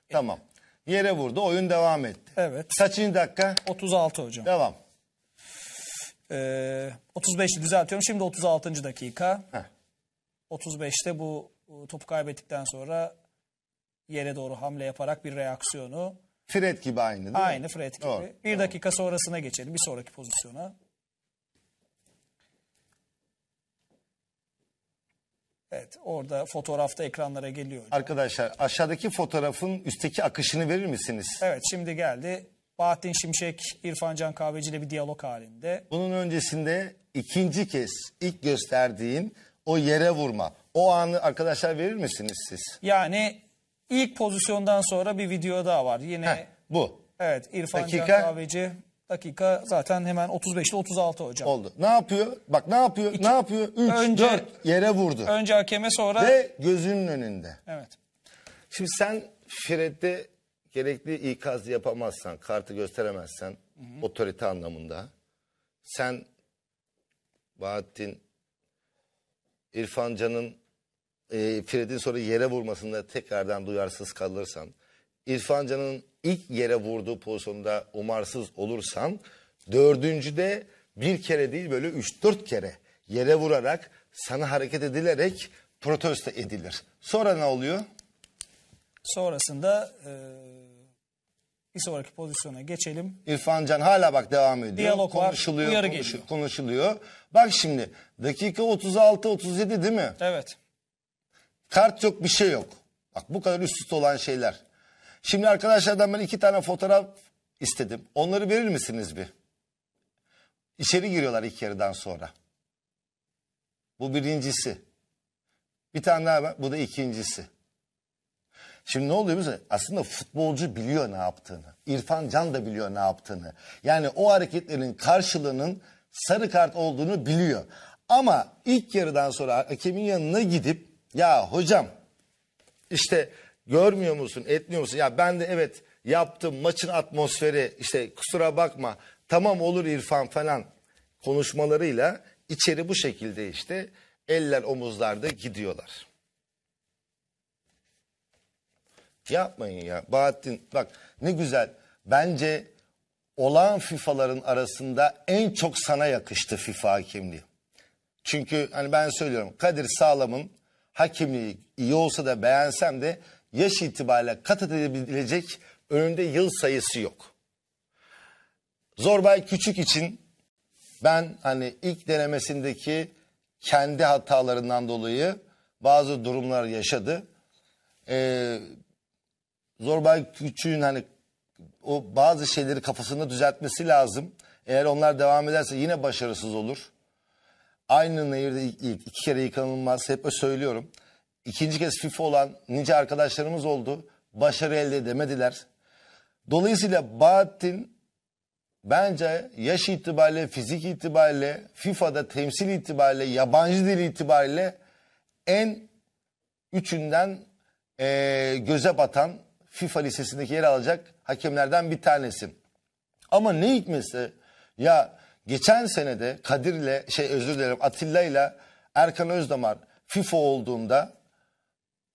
Tamam. Yere vurdu. Oyun devam etti. Evet. Kaçıncı dakika? 36 hocam. Devam. Ee, 35'i düzeltiyorum. Şimdi 36. dakika. Heh. 35'te bu topu kaybettikten sonra yere doğru hamle yaparak bir reaksiyonu. Fred gibi aynı değil aynı mi? Aynı Fred gibi. Doğru. Bir dakika sonrasına geçelim. Bir sonraki pozisyona. Evet orada fotoğrafta ekranlara geliyor. Hocam. Arkadaşlar aşağıdaki fotoğrafın üstteki akışını verir misiniz? Evet şimdi geldi. Bahattin Şimşek, İrfan Can Kahveci ile bir diyalog halinde. Bunun öncesinde ikinci kez ilk gösterdiğim o yere vurma. O anı arkadaşlar verir misiniz siz? Yani ilk pozisyondan sonra bir video daha var. Yine Heh, bu. Evet İrfan Dakika. Can Kahveci Dakika zaten hemen 35'te 36 hocam. Oldu. Ne yapıyor? Bak ne yapıyor? İki, ne yapıyor? 3 önce, 4 yere vurdu. Önce hakeme sonra ve gözünün önünde. Evet. Şimdi sen Fred'de gerekli ikaz yapamazsan, kartı gösteremezsen hı hı. otorite anlamında sen Bahattin İrfan Can'ın e, Fred'in sonra yere vurmasında tekrardan duyarsız kalırsan İrfan Can'ın ilk yere vurduğu pozisyonda umarsız olursan dördüncüde bir kere değil böyle üç dört kere yere vurarak sana hareket edilerek protesto edilir. Sonra ne oluyor? Sonrasında e, bir sonraki pozisyona geçelim. İrfan Can hala bak devam ediyor. Diyalog konuşuluyor, var, uyarı konuş, Konuşuluyor. Bak şimdi dakika 36-37 değil mi? Evet. Kart yok bir şey yok. Bak bu kadar üst üste olan şeyler. Şimdi arkadaşlardan ben iki tane fotoğraf istedim. Onları verir misiniz bir? İçeri giriyorlar ilk yarıdan sonra. Bu birincisi. Bir tane daha ben. Bu da ikincisi. Şimdi ne oluyor biliyor Aslında futbolcu biliyor ne yaptığını. İrfan Can da biliyor ne yaptığını. Yani o hareketlerin karşılığının sarı kart olduğunu biliyor. Ama ilk yarıdan sonra hakemin yanına gidip ya hocam işte Görmüyor musun? Etmiyor musun? Ya ben de evet yaptım maçın atmosferi işte kusura bakma tamam olur İrfan falan konuşmalarıyla içeri bu şekilde işte eller omuzlarda gidiyorlar. Yapmayın ya Bahattin bak ne güzel bence olağan FIFA'ların arasında en çok sana yakıştı FIFA hakemliği. Çünkü hani ben söylüyorum Kadir Sağlam'ın hakimliği iyi olsa da beğensem de yaş itibariyle kat edilebilecek önünde yıl sayısı yok. Zorbay Küçük için ben hani ilk denemesindeki kendi hatalarından dolayı bazı durumlar yaşadı. Ee, Zorbay Küçük'ün hani o bazı şeyleri kafasında düzeltmesi lazım. Eğer onlar devam ederse yine başarısız olur. Aynı nehirde iki kere yıkanılmaz hep söylüyorum ikinci kez FIFA olan nice arkadaşlarımız oldu. Başarı elde edemediler. Dolayısıyla Bahattin bence yaş itibariyle, fizik itibariyle, FIFA'da temsil itibariyle, yabancı dil itibariyle en üçünden e, göze batan FIFA lisesindeki yer alacak hakemlerden bir tanesi. Ama ne hikmetse ya geçen senede Kadir'le şey özür dilerim Atilla ile Erkan Özdamar FIFA olduğunda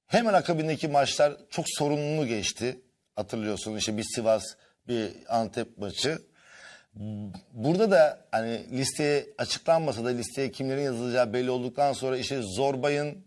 Hemen akabindeki maçlar çok sorunlu geçti. hatırlıyorsunuz işte bir Sivas, bir Antep maçı. Burada da hani listeye açıklanmasa da listeye kimlerin yazılacağı belli olduktan sonra işte Zorbay'ın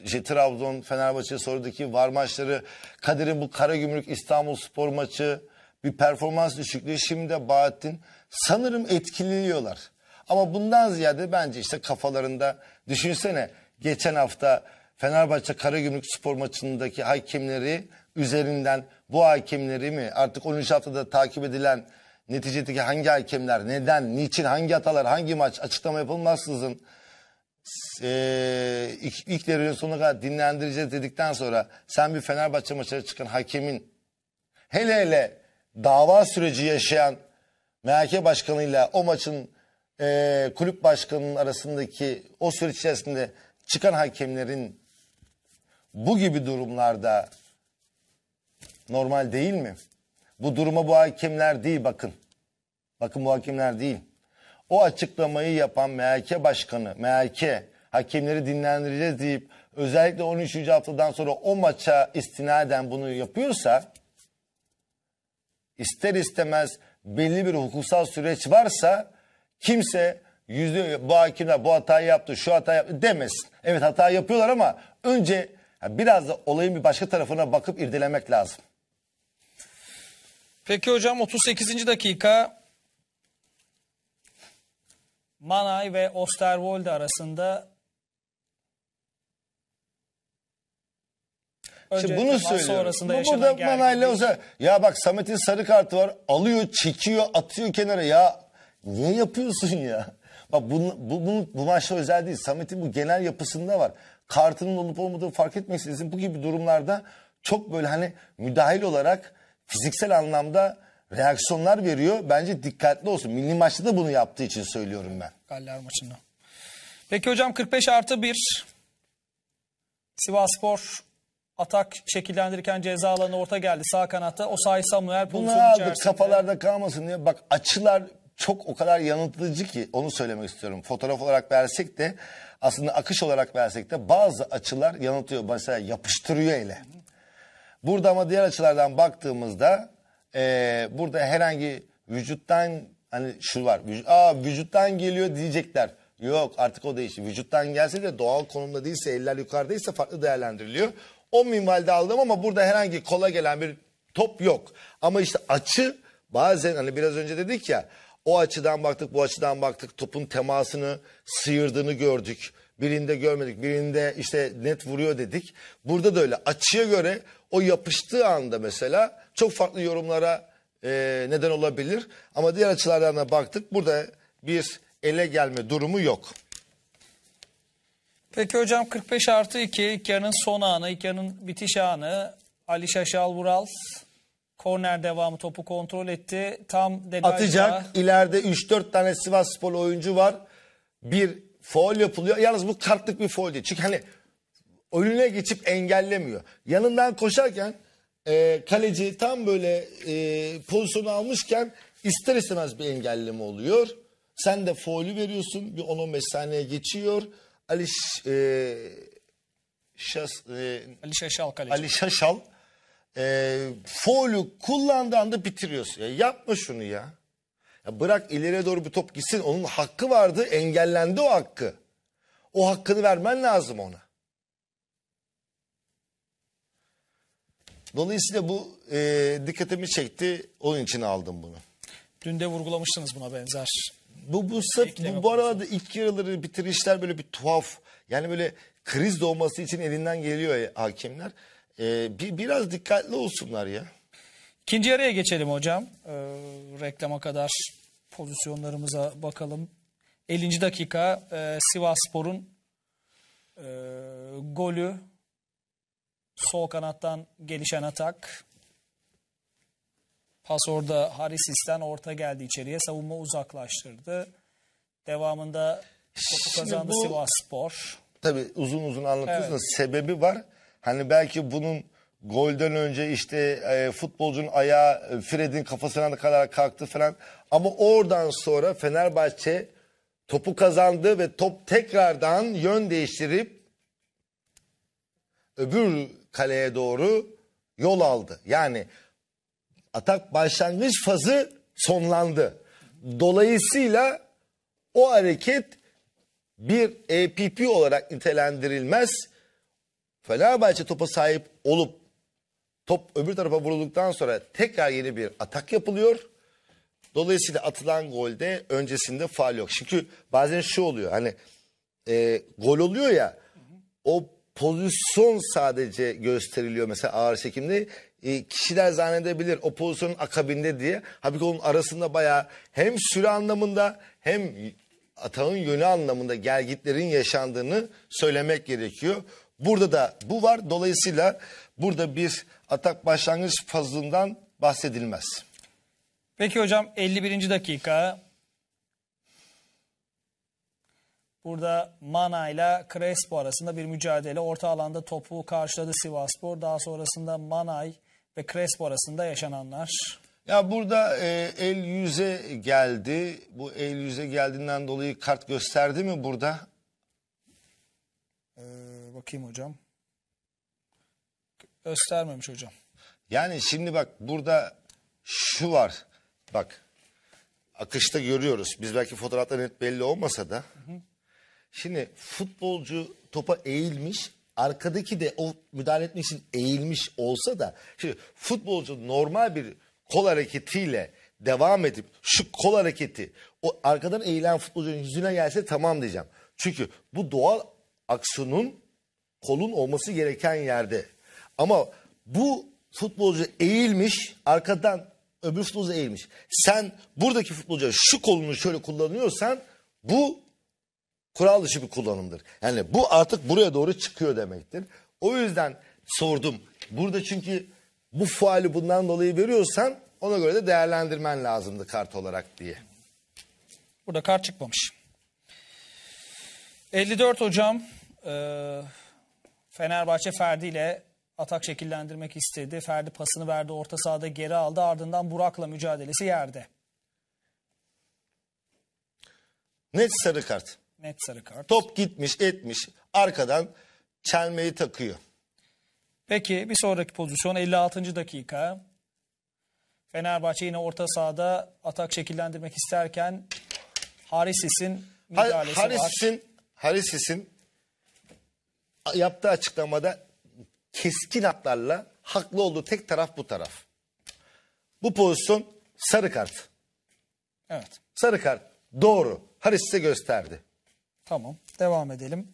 işte Trabzon, Fenerbahçe sonraki var maçları, Kadir'in bu Karagümrük İstanbul Spor maçı, bir performans düşüklüğü şimdi de Bahattin sanırım etkiliyorlar. Ama bundan ziyade bence işte kafalarında düşünsene geçen hafta Fenerbahçe Karagümrük spor maçındaki hakemleri üzerinden bu hakemleri mi artık 13 haftada takip edilen neticedeki hangi hakemler neden niçin hangi hatalar hangi maç açıklama yapılmaksızın e, ilk, ilk devrenin sonuna kadar dinlendireceğiz dedikten sonra sen bir Fenerbahçe maçına çıkan hakemin hele hele dava süreci yaşayan MHK başkanıyla o maçın e, kulüp başkanının arasındaki o süreç içerisinde çıkan hakemlerin bu gibi durumlarda normal değil mi? Bu duruma bu hakimler değil bakın. Bakın bu hakimler değil. O açıklamayı yapan MHK başkanı, MHK hakimleri dinlendireceğiz deyip özellikle 13. haftadan sonra o maça istinaden bunu yapıyorsa ister istemez belli bir hukuksal süreç varsa kimse yüzde bu hakimler bu hatayı yaptı şu hatayı yaptı demesin. Evet hata yapıyorlar ama önce biraz da olayın bir başka tarafına bakıp irdelemek lazım. Peki hocam 38. dakika Manay ve Osterwold arasında Şimdi bunu söylüyorum. Bu burada Manay'la olsa ya bak Samet'in sarı kartı var alıyor çekiyor atıyor kenara ya niye yapıyorsun ya? Bak bu, bu, bu, bu maçta özel değil Samet'in bu genel yapısında var kartının olup olmadığı fark etmeksizin bu gibi durumlarda çok böyle hani müdahil olarak fiziksel anlamda reaksiyonlar veriyor. Bence dikkatli olsun. Milli maçta da bunu yaptığı için söylüyorum ben. Galler maçında. Peki hocam 45 artı 1. Sivaspor atak şekillendirirken ceza alanı orta geldi sağ kanatta. O sayı Samuel Bunlar aldık kafalarda kalmasın diye. Bak açılar çok o kadar yanıltıcı ki onu söylemek istiyorum. Fotoğraf olarak versek de aslında akış olarak versek de bazı açılar yanıltıyor. Mesela yapıştırıyor ele. Burada ama diğer açılardan baktığımızda e, burada herhangi vücuttan hani şu var. Vüc Aa, vücuttan geliyor diyecekler. Yok artık o değişti. Vücuttan gelse de doğal konumda değilse eller yukarıdaysa farklı değerlendiriliyor. O minvalde aldım ama burada herhangi kola gelen bir top yok. Ama işte açı bazen hani biraz önce dedik ya o açıdan baktık, bu açıdan baktık. Topun temasını sıyırdığını gördük. Birinde görmedik, birinde işte net vuruyor dedik. Burada da öyle. Açıya göre o yapıştığı anda mesela çok farklı yorumlara e, neden olabilir. Ama diğer açılardan da baktık. Burada bir ele gelme durumu yok. Peki hocam 45 artı 2 ilk yarının son anı, ilk bitiş anı. Ali Şaşal Vural Korner devamı topu kontrol etti. Tam Degaj'da... Atacak. İleride 3-4 tane Sivas Spor oyuncu var. Bir foul yapılıyor. Yalnız bu kartlık bir foul değil. Çünkü hani önüne geçip engellemiyor. Yanından koşarken e, kaleci tam böyle e, pozisyonu almışken ister istemez bir engelleme oluyor. Sen de foul'ü veriyorsun. Bir 10-15 saniye geçiyor. Ali Ş- e, Şas, e, Ali Şaşal kaleci. Ali Şaşal e, foul'u kullandığında bitiriyorsun. Ya yapma şunu ya. ya. Bırak ileriye doğru bir top gitsin. Onun hakkı vardı. Engellendi o hakkı. O hakkını vermen lazım ona. Dolayısıyla bu e, dikkatimi çekti. Onun için aldım bunu. Dün de vurgulamıştınız buna benzer. Bu bu sırf bu, bu arada ilk yarıları bitirişler böyle bir tuhaf. Yani böyle kriz doğması için elinden geliyor hakimler e, bir, biraz dikkatli olsunlar ya. İkinci araya geçelim hocam. Ee, reklama kadar pozisyonlarımıza bakalım. 50. dakika e, Sivasspor'un e, golü sol kanattan gelişen atak. Pas orada Harisis'ten orta geldi içeriye. Savunma uzaklaştırdı. Devamında topu kazandı Sivasspor. Tabii uzun uzun anlatıyoruz evet. sebebi var. Hani belki bunun golden önce işte e, futbolcunun ayağı e, Fred'in kafasına kadar kalktı falan. Ama oradan sonra Fenerbahçe topu kazandı ve top tekrardan yön değiştirip öbür kaleye doğru yol aldı. Yani atak başlangıç fazı sonlandı. Dolayısıyla o hareket bir EPP olarak nitelendirilmez Fenerbahçe topa sahip olup top öbür tarafa vurulduktan sonra tekrar yeni bir atak yapılıyor. Dolayısıyla atılan golde öncesinde faal yok. Çünkü bazen şu oluyor hani e, gol oluyor ya o pozisyon sadece gösteriliyor mesela ağır çekimde. E, kişiler zannedebilir o pozisyonun akabinde diye. Halbuki onun arasında bayağı hem süre anlamında hem atağın yönü anlamında gergitlerin yaşandığını söylemek gerekiyor. Burada da bu var. Dolayısıyla burada bir atak başlangıç fazlından bahsedilmez. Peki hocam 51. dakika. Burada Mana ile Crespo arasında bir mücadele. Orta alanda topu karşıladı Sivaspor. Daha sonrasında Manay ve Crespo arasında yaşananlar. Ya burada e, el yüze geldi. Bu el yüze geldiğinden dolayı kart gösterdi mi burada? Bakayım hocam. Göstermemiş hocam. Yani şimdi bak burada şu var. Bak akışta görüyoruz. Biz belki fotoğrafta net belli olmasa da. Şimdi futbolcu topa eğilmiş. Arkadaki de o müdahale etmek için eğilmiş olsa da. Şimdi futbolcu normal bir kol hareketiyle devam edip şu kol hareketi o arkadan eğilen futbolcunun yüzüne gelse tamam diyeceğim. Çünkü bu doğal aksiyonun kolun olması gereken yerde. Ama bu futbolcu eğilmiş arkadan öbür futbolcu eğilmiş. Sen buradaki futbolcu şu kolunu şöyle kullanıyorsan bu kural dışı bir kullanımdır. Yani bu artık buraya doğru çıkıyor demektir. O yüzden sordum. Burada çünkü bu faali bundan dolayı veriyorsan ona göre de değerlendirmen lazımdı kart olarak diye. Burada kart çıkmamış. 54 hocam. Ee... Fenerbahçe Ferdi ile atak şekillendirmek istedi. Ferdi pasını verdi, orta sahada geri aldı. Ardından Burak'la mücadelesi yerde. Net sarı kart. Net sarı kart. Top gitmiş, etmiş. Arkadan çelmeyi takıyor. Peki bir sonraki pozisyon 56. dakika. Fenerbahçe yine orta sahada atak şekillendirmek isterken Harisis'in müdahalesi Har Harisis'in, var. Harisis'in yaptığı açıklamada keskin hatlarla haklı olduğu tek taraf bu taraf. Bu pozisyon sarı kart. Evet. Sarı kart. Doğru. Haris size gösterdi. Tamam. Devam edelim.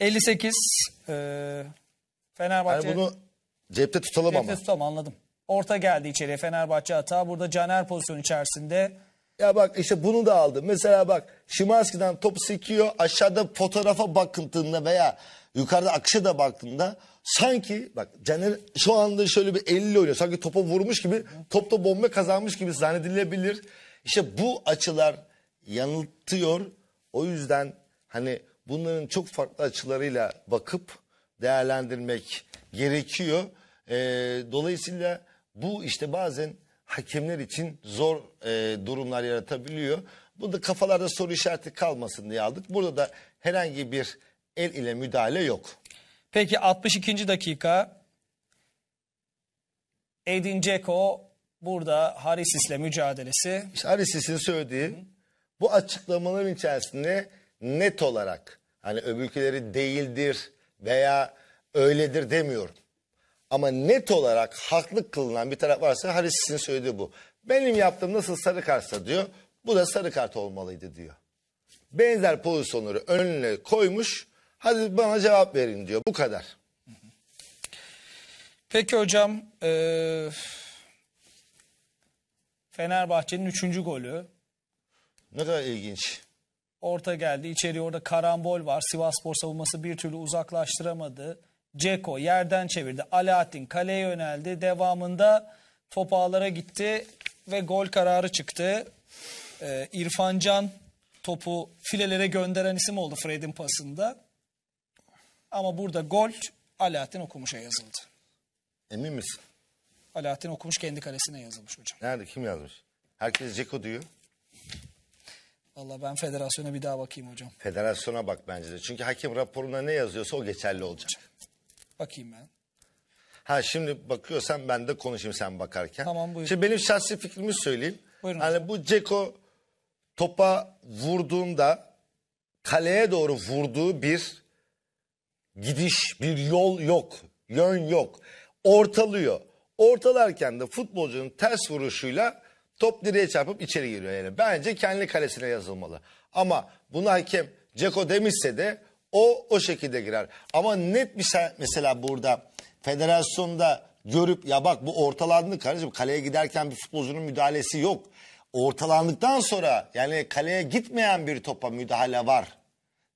58 e, Fenerbahçe. Yani bunu cepte tutalım cepte ama. Cepte tutalım anladım. Orta geldi içeriye Fenerbahçe hata. Burada Caner pozisyon içerisinde ya bak işte bunu da aldım Mesela bak Şimanski'den top sekiyor aşağıda fotoğrafa bakıntığında veya yukarıda akışa da baktığında sanki bak Caner şu anda şöyle bir elle oynuyor. Sanki topa vurmuş gibi topta bomba kazanmış gibi zannedilebilir. İşte bu açılar yanıltıyor. O yüzden hani bunların çok farklı açılarıyla bakıp değerlendirmek gerekiyor. Ee, dolayısıyla bu işte bazen hakemler için zor e, durumlar yaratabiliyor. Bu da kafalarda soru işareti kalmasın diye aldık. Burada da herhangi bir el ile müdahale yok. Peki 62. dakika Edin Dzeko burada Harisis'le mücadelesi. İşte Harisis'in söylediği bu açıklamaların içerisinde net olarak hani öbür ülkeleri değildir veya öyledir demiyorum. Ama net olarak haklı kılınan bir taraf varsa Haris sizin söylediği bu. Benim yaptığım nasıl sarı kartsa diyor. Bu da sarı kart olmalıydı diyor. Benzer pozisyonları önüne koymuş. Hadi bana cevap verin diyor. Bu kadar. Peki hocam. Ee, Fenerbahçe'nin üçüncü golü. Ne kadar ilginç. Orta geldi. İçeri orada karambol var. Sivas spor savunması bir türlü uzaklaştıramadı. Ceko yerden çevirdi. Alaaddin kaleye yöneldi. Devamında top ağlara gitti ve gol kararı çıktı. Ee, İrfan Can topu filelere gönderen isim oldu Fred'in pasında. Ama burada gol Alaaddin Okumuş'a yazıldı. Emin misin? Alaaddin Okumuş kendi kalesine yazılmış hocam. Nerede kim yazmış? Herkes Ceko diyor. Valla ben federasyona bir daha bakayım hocam. Federasyona bak bence de. Çünkü hakem raporunda ne yazıyorsa o geçerli olacak. Bakayım ben. Ha şimdi bakıyorsan ben de konuşayım sen bakarken. Tamam buyurun. Şimdi benim şahsi fikrimi söyleyeyim. Buyurun. Yani bu Ceko topa vurduğunda kaleye doğru vurduğu bir gidiş, bir yol yok, yön yok. Ortalıyor. Ortalarken de futbolcunun ters vuruşuyla top direğe çarpıp içeri giriyor yani. Bence kendi kalesine yazılmalı. Ama bunu hakem Ceko demişse de o o şekilde girer. Ama net bir sen mesela burada federasyonda görüp ya bak bu ortalandı kardeşim kaleye giderken bir futbolcunun müdahalesi yok. Ortalandıktan sonra yani kaleye gitmeyen bir topa müdahale var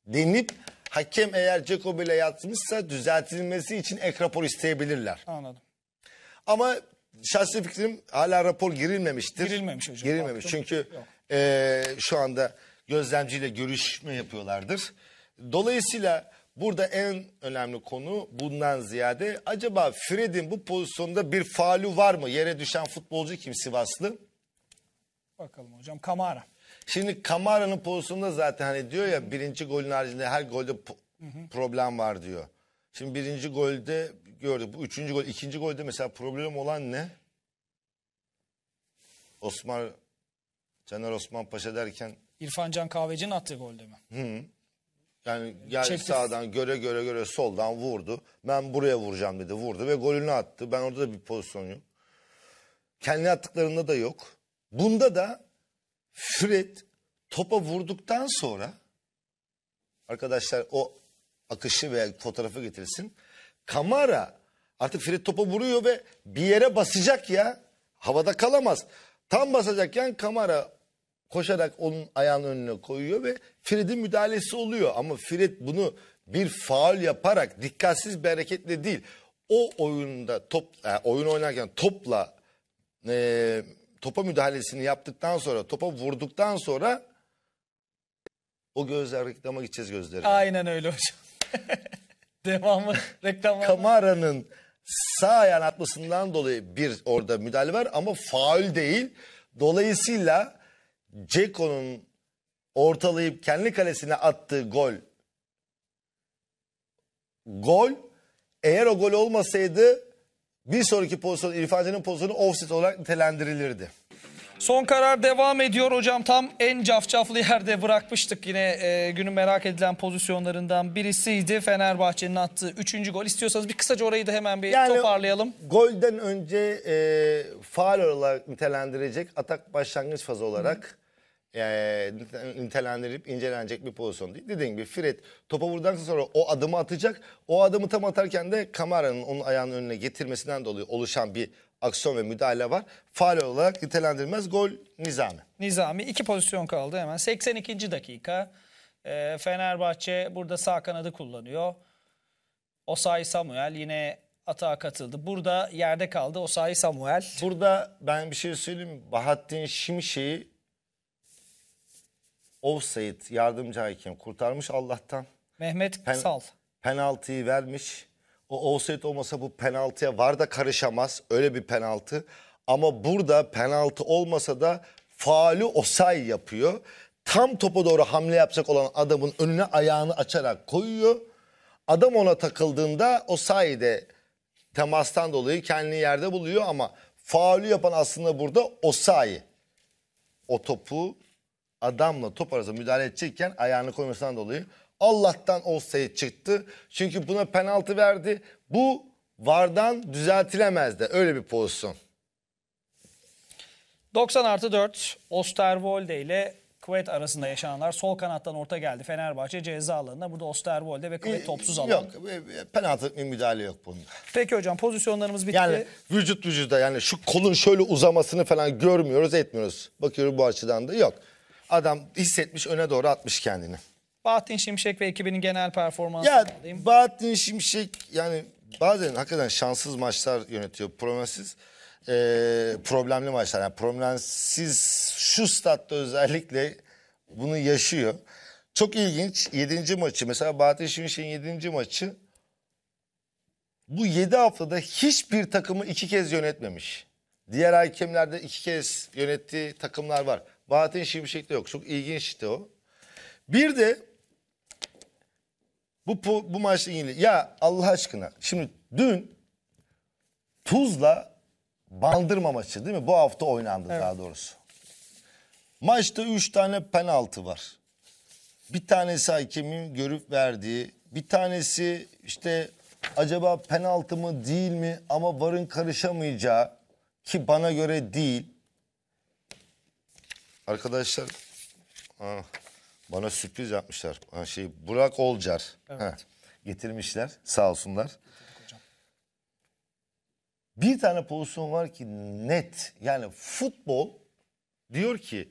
denip hakem eğer Ceko bile yatmışsa düzeltilmesi için ek rapor isteyebilirler. Anladım. Ama şahsi fikrim hala rapor girilmemiştir. Girilmemiş hocam. Girilmemiş baktım. çünkü e, şu anda gözlemciyle görüşme yapıyorlardır. Dolayısıyla burada en önemli konu bundan ziyade acaba Fred'in bu pozisyonda bir faalu var mı? Yere düşen futbolcu kim Sivaslı? Bakalım hocam Kamara. Şimdi Kamara'nın pozisyonunda zaten hani diyor ya birinci golün haricinde her golde hı problem var diyor. Şimdi birinci golde gördük. Bu üçüncü gol, ikinci golde mesela problem olan ne? Osman, Caner Osman Paşa derken... İrfan Can Kahveci'nin attığı golde mi? Hı. Yani geldi Çekiz. sağdan göre göre göre soldan vurdu. Ben buraya vuracağım dedi vurdu ve golünü attı. Ben orada da bir pozisyon Kendi attıklarında da yok. Bunda da Fred topa vurduktan sonra arkadaşlar o akışı veya fotoğrafı getirsin. Kamera artık Fred topa vuruyor ve bir yere basacak ya. Havada kalamaz. Tam basacakken kamera koşarak onun ayağının önüne koyuyor ve Fred'in müdahalesi oluyor. Ama Fred bunu bir faul yaparak dikkatsiz bir hareketle değil o oyunda top yani e, oyun oynarken topla e, topa müdahalesini yaptıktan sonra topa vurduktan sonra o gözler reklama gideceğiz gözleri. Aynen öyle hocam. Devamı reklam. Kamara'nın sağ ayağın atmasından dolayı bir orada müdahale var ama faul değil. Dolayısıyla Ceko'nun ortalayıp kendi kalesine attığı gol. Gol eğer o gol olmasaydı bir sonraki pozisyon İrfan Can'ın pozisyonu offset olarak nitelendirilirdi. Son karar devam ediyor hocam. Tam en cafcaflı yerde bırakmıştık. Yine e, günün merak edilen pozisyonlarından birisiydi. Fenerbahçe'nin attığı üçüncü gol. İstiyorsanız bir kısaca orayı da hemen bir yani, toparlayalım. Golden önce e, faal olarak nitelendirecek atak başlangıç fazı olarak... Hı e, nitelendirilip incelenecek bir pozisyon değil. Dediğim gibi Fred topa vurduktan sonra o adımı atacak. O adımı tam atarken de kameranın onun ayağının önüne getirmesinden dolayı oluşan bir aksiyon ve müdahale var. Faal olarak nitelendirilmez gol Nizami. Nizami iki pozisyon kaldı hemen. 82. dakika. E, Fenerbahçe burada sağ kanadı kullanıyor. Osay Samuel yine atağa katıldı. Burada yerde kaldı Osay Samuel. Burada ben bir şey söyleyeyim. Bahattin Şimşek'i offside yardımcı hakem kurtarmış Allah'tan. Mehmet Pen Sal. Penaltıyı vermiş. O offside olmasa bu penaltıya var da karışamaz. Öyle bir penaltı. Ama burada penaltı olmasa da faali Osay yapıyor. Tam topa doğru hamle yapacak olan adamın önüne ayağını açarak koyuyor. Adam ona takıldığında Osay de temastan dolayı kendini yerde buluyor ama faulü yapan aslında burada Osay. O topu adamla top arasında müdahale edecekken ayağını koymasından dolayı Allah'tan olsaydı çıktı. Çünkü buna penaltı verdi. Bu vardan düzeltilemez de öyle bir pozisyon. 90 artı 4 Osterwolde ile Kuveyt arasında yaşananlar sol kanattan orta geldi. Fenerbahçe ceza alanına. Burada Osterwolde ve Kuveyt ee, topsuz alan. Yok e, e, penaltı bir müdahale yok bunda. Peki hocam pozisyonlarımız bitti. Yani vücut vücuda yani şu kolun şöyle uzamasını falan görmüyoruz etmiyoruz. Bakıyoruz bu açıdan da yok. Adam hissetmiş öne doğru atmış kendini. Bahattin Şimşek ve ekibinin genel performansı. ya, alayım. Bahattin Şimşek yani bazen hakikaten şanssız maçlar yönetiyor. Promesiz e, problemli maçlar. Yani problemsiz şu statta özellikle bunu yaşıyor. Çok ilginç. Yedinci maçı mesela Bahattin Şimşek'in yedinci maçı bu yedi haftada hiçbir takımı iki kez yönetmemiş. Diğer hakemlerde iki kez yönettiği takımlar var. Bahattin Şimşek'te yok. Çok ilginçti o. Bir de bu, bu, bu maçla ilgili. Ya Allah aşkına. Şimdi dün Tuzla Bandırma maçı değil mi? Bu hafta oynandı evet. daha doğrusu. Maçta üç tane penaltı var. Bir tanesi hakemin görüp verdiği. Bir tanesi işte acaba penaltı mı değil mi ama varın karışamayacağı ki bana göre değil. Arkadaşlar... Ah. Bana sürpriz yapmışlar. şey Burak Olcar. Evet. Ha, getirmişler sağ olsunlar. Bir tane pozisyon var ki net. Yani futbol diyor ki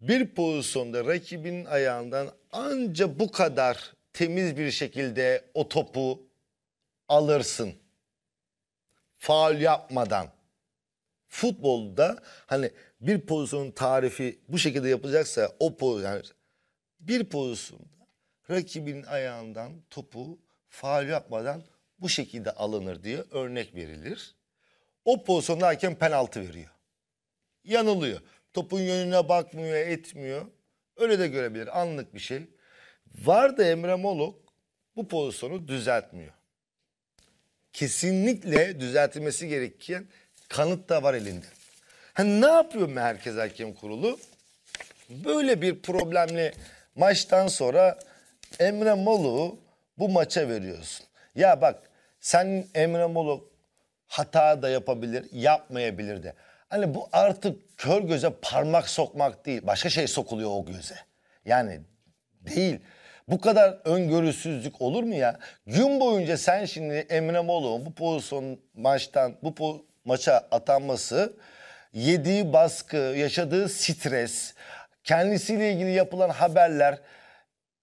bir pozisyonda rakibin ayağından anca bu kadar temiz bir şekilde o topu alırsın. Faul yapmadan. Futbolda hani bir pozisyonun tarifi bu şekilde yapacaksa o pozisyon yani bir pozisyonda rakibin ayağından topu faal yapmadan bu şekilde alınır diye örnek verilir. O pozisyonda hakem penaltı veriyor. Yanılıyor. Topun yönüne bakmıyor, etmiyor. Öyle de görebilir anlık bir şey. Var da Emre Moluk bu pozisyonu düzeltmiyor. Kesinlikle düzeltilmesi gereken kanıt da var elinde. Hani ne yapıyor Merkez Hakem Kurulu? Böyle bir problemle. Maçtan sonra Emre Molu bu maça veriyorsun. Ya bak sen Emre Molu hata da yapabilir, yapmayabilir de. Hani bu artık kör göze parmak sokmak değil. Başka şey sokuluyor o göze. Yani değil. Bu kadar öngörüsüzlük olur mu ya? Gün boyunca sen şimdi Emre Molu'nun bu pozisyon maçtan bu po maça atanması yediği baskı, yaşadığı stres, kendisiyle ilgili yapılan haberler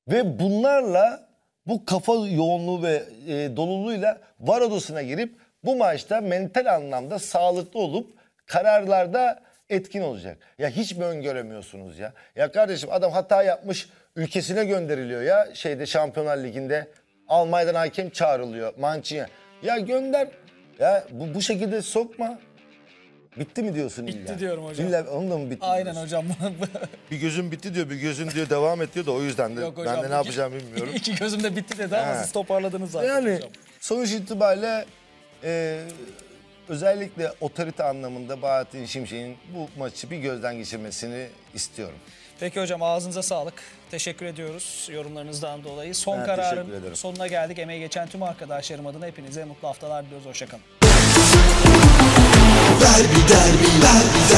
ve bunlarla bu kafa yoğunluğu ve e, doluluğuyla var odasına girip bu maçta mental anlamda sağlıklı olup kararlarda etkin olacak. Ya hiç mi öngöremiyorsunuz ya? Ya kardeşim adam hata yapmış ülkesine gönderiliyor ya şeyde Şampiyonlar Ligi'nde Almanya'dan hakem çağrılıyor Mancini. Ya gönder ya bu, bu şekilde sokma. Bitti mi diyorsun bitti illa? Bitti diyorum hocam. İlla onun da mı bitti? Aynen hocam. bir gözüm bitti diyor, bir gözüm diyor devam et diyor da o yüzden de Yok hocam, ben de ne yapacağımı bilmiyorum. İki gözüm de bitti de daha siz toparladınız zaten yani, hocam. Sonuç itibariyle e, özellikle otorite anlamında Bahattin Şimşek'in bu maçı bir gözden geçirmesini istiyorum. Peki hocam ağzınıza sağlık. Teşekkür ediyoruz yorumlarınızdan dolayı. Son ben kararın sonuna geldik. Emeği geçen tüm arkadaşlarım adına hepinize mutlu haftalar diliyoruz. Hoşçakalın. Derbi derbi derbi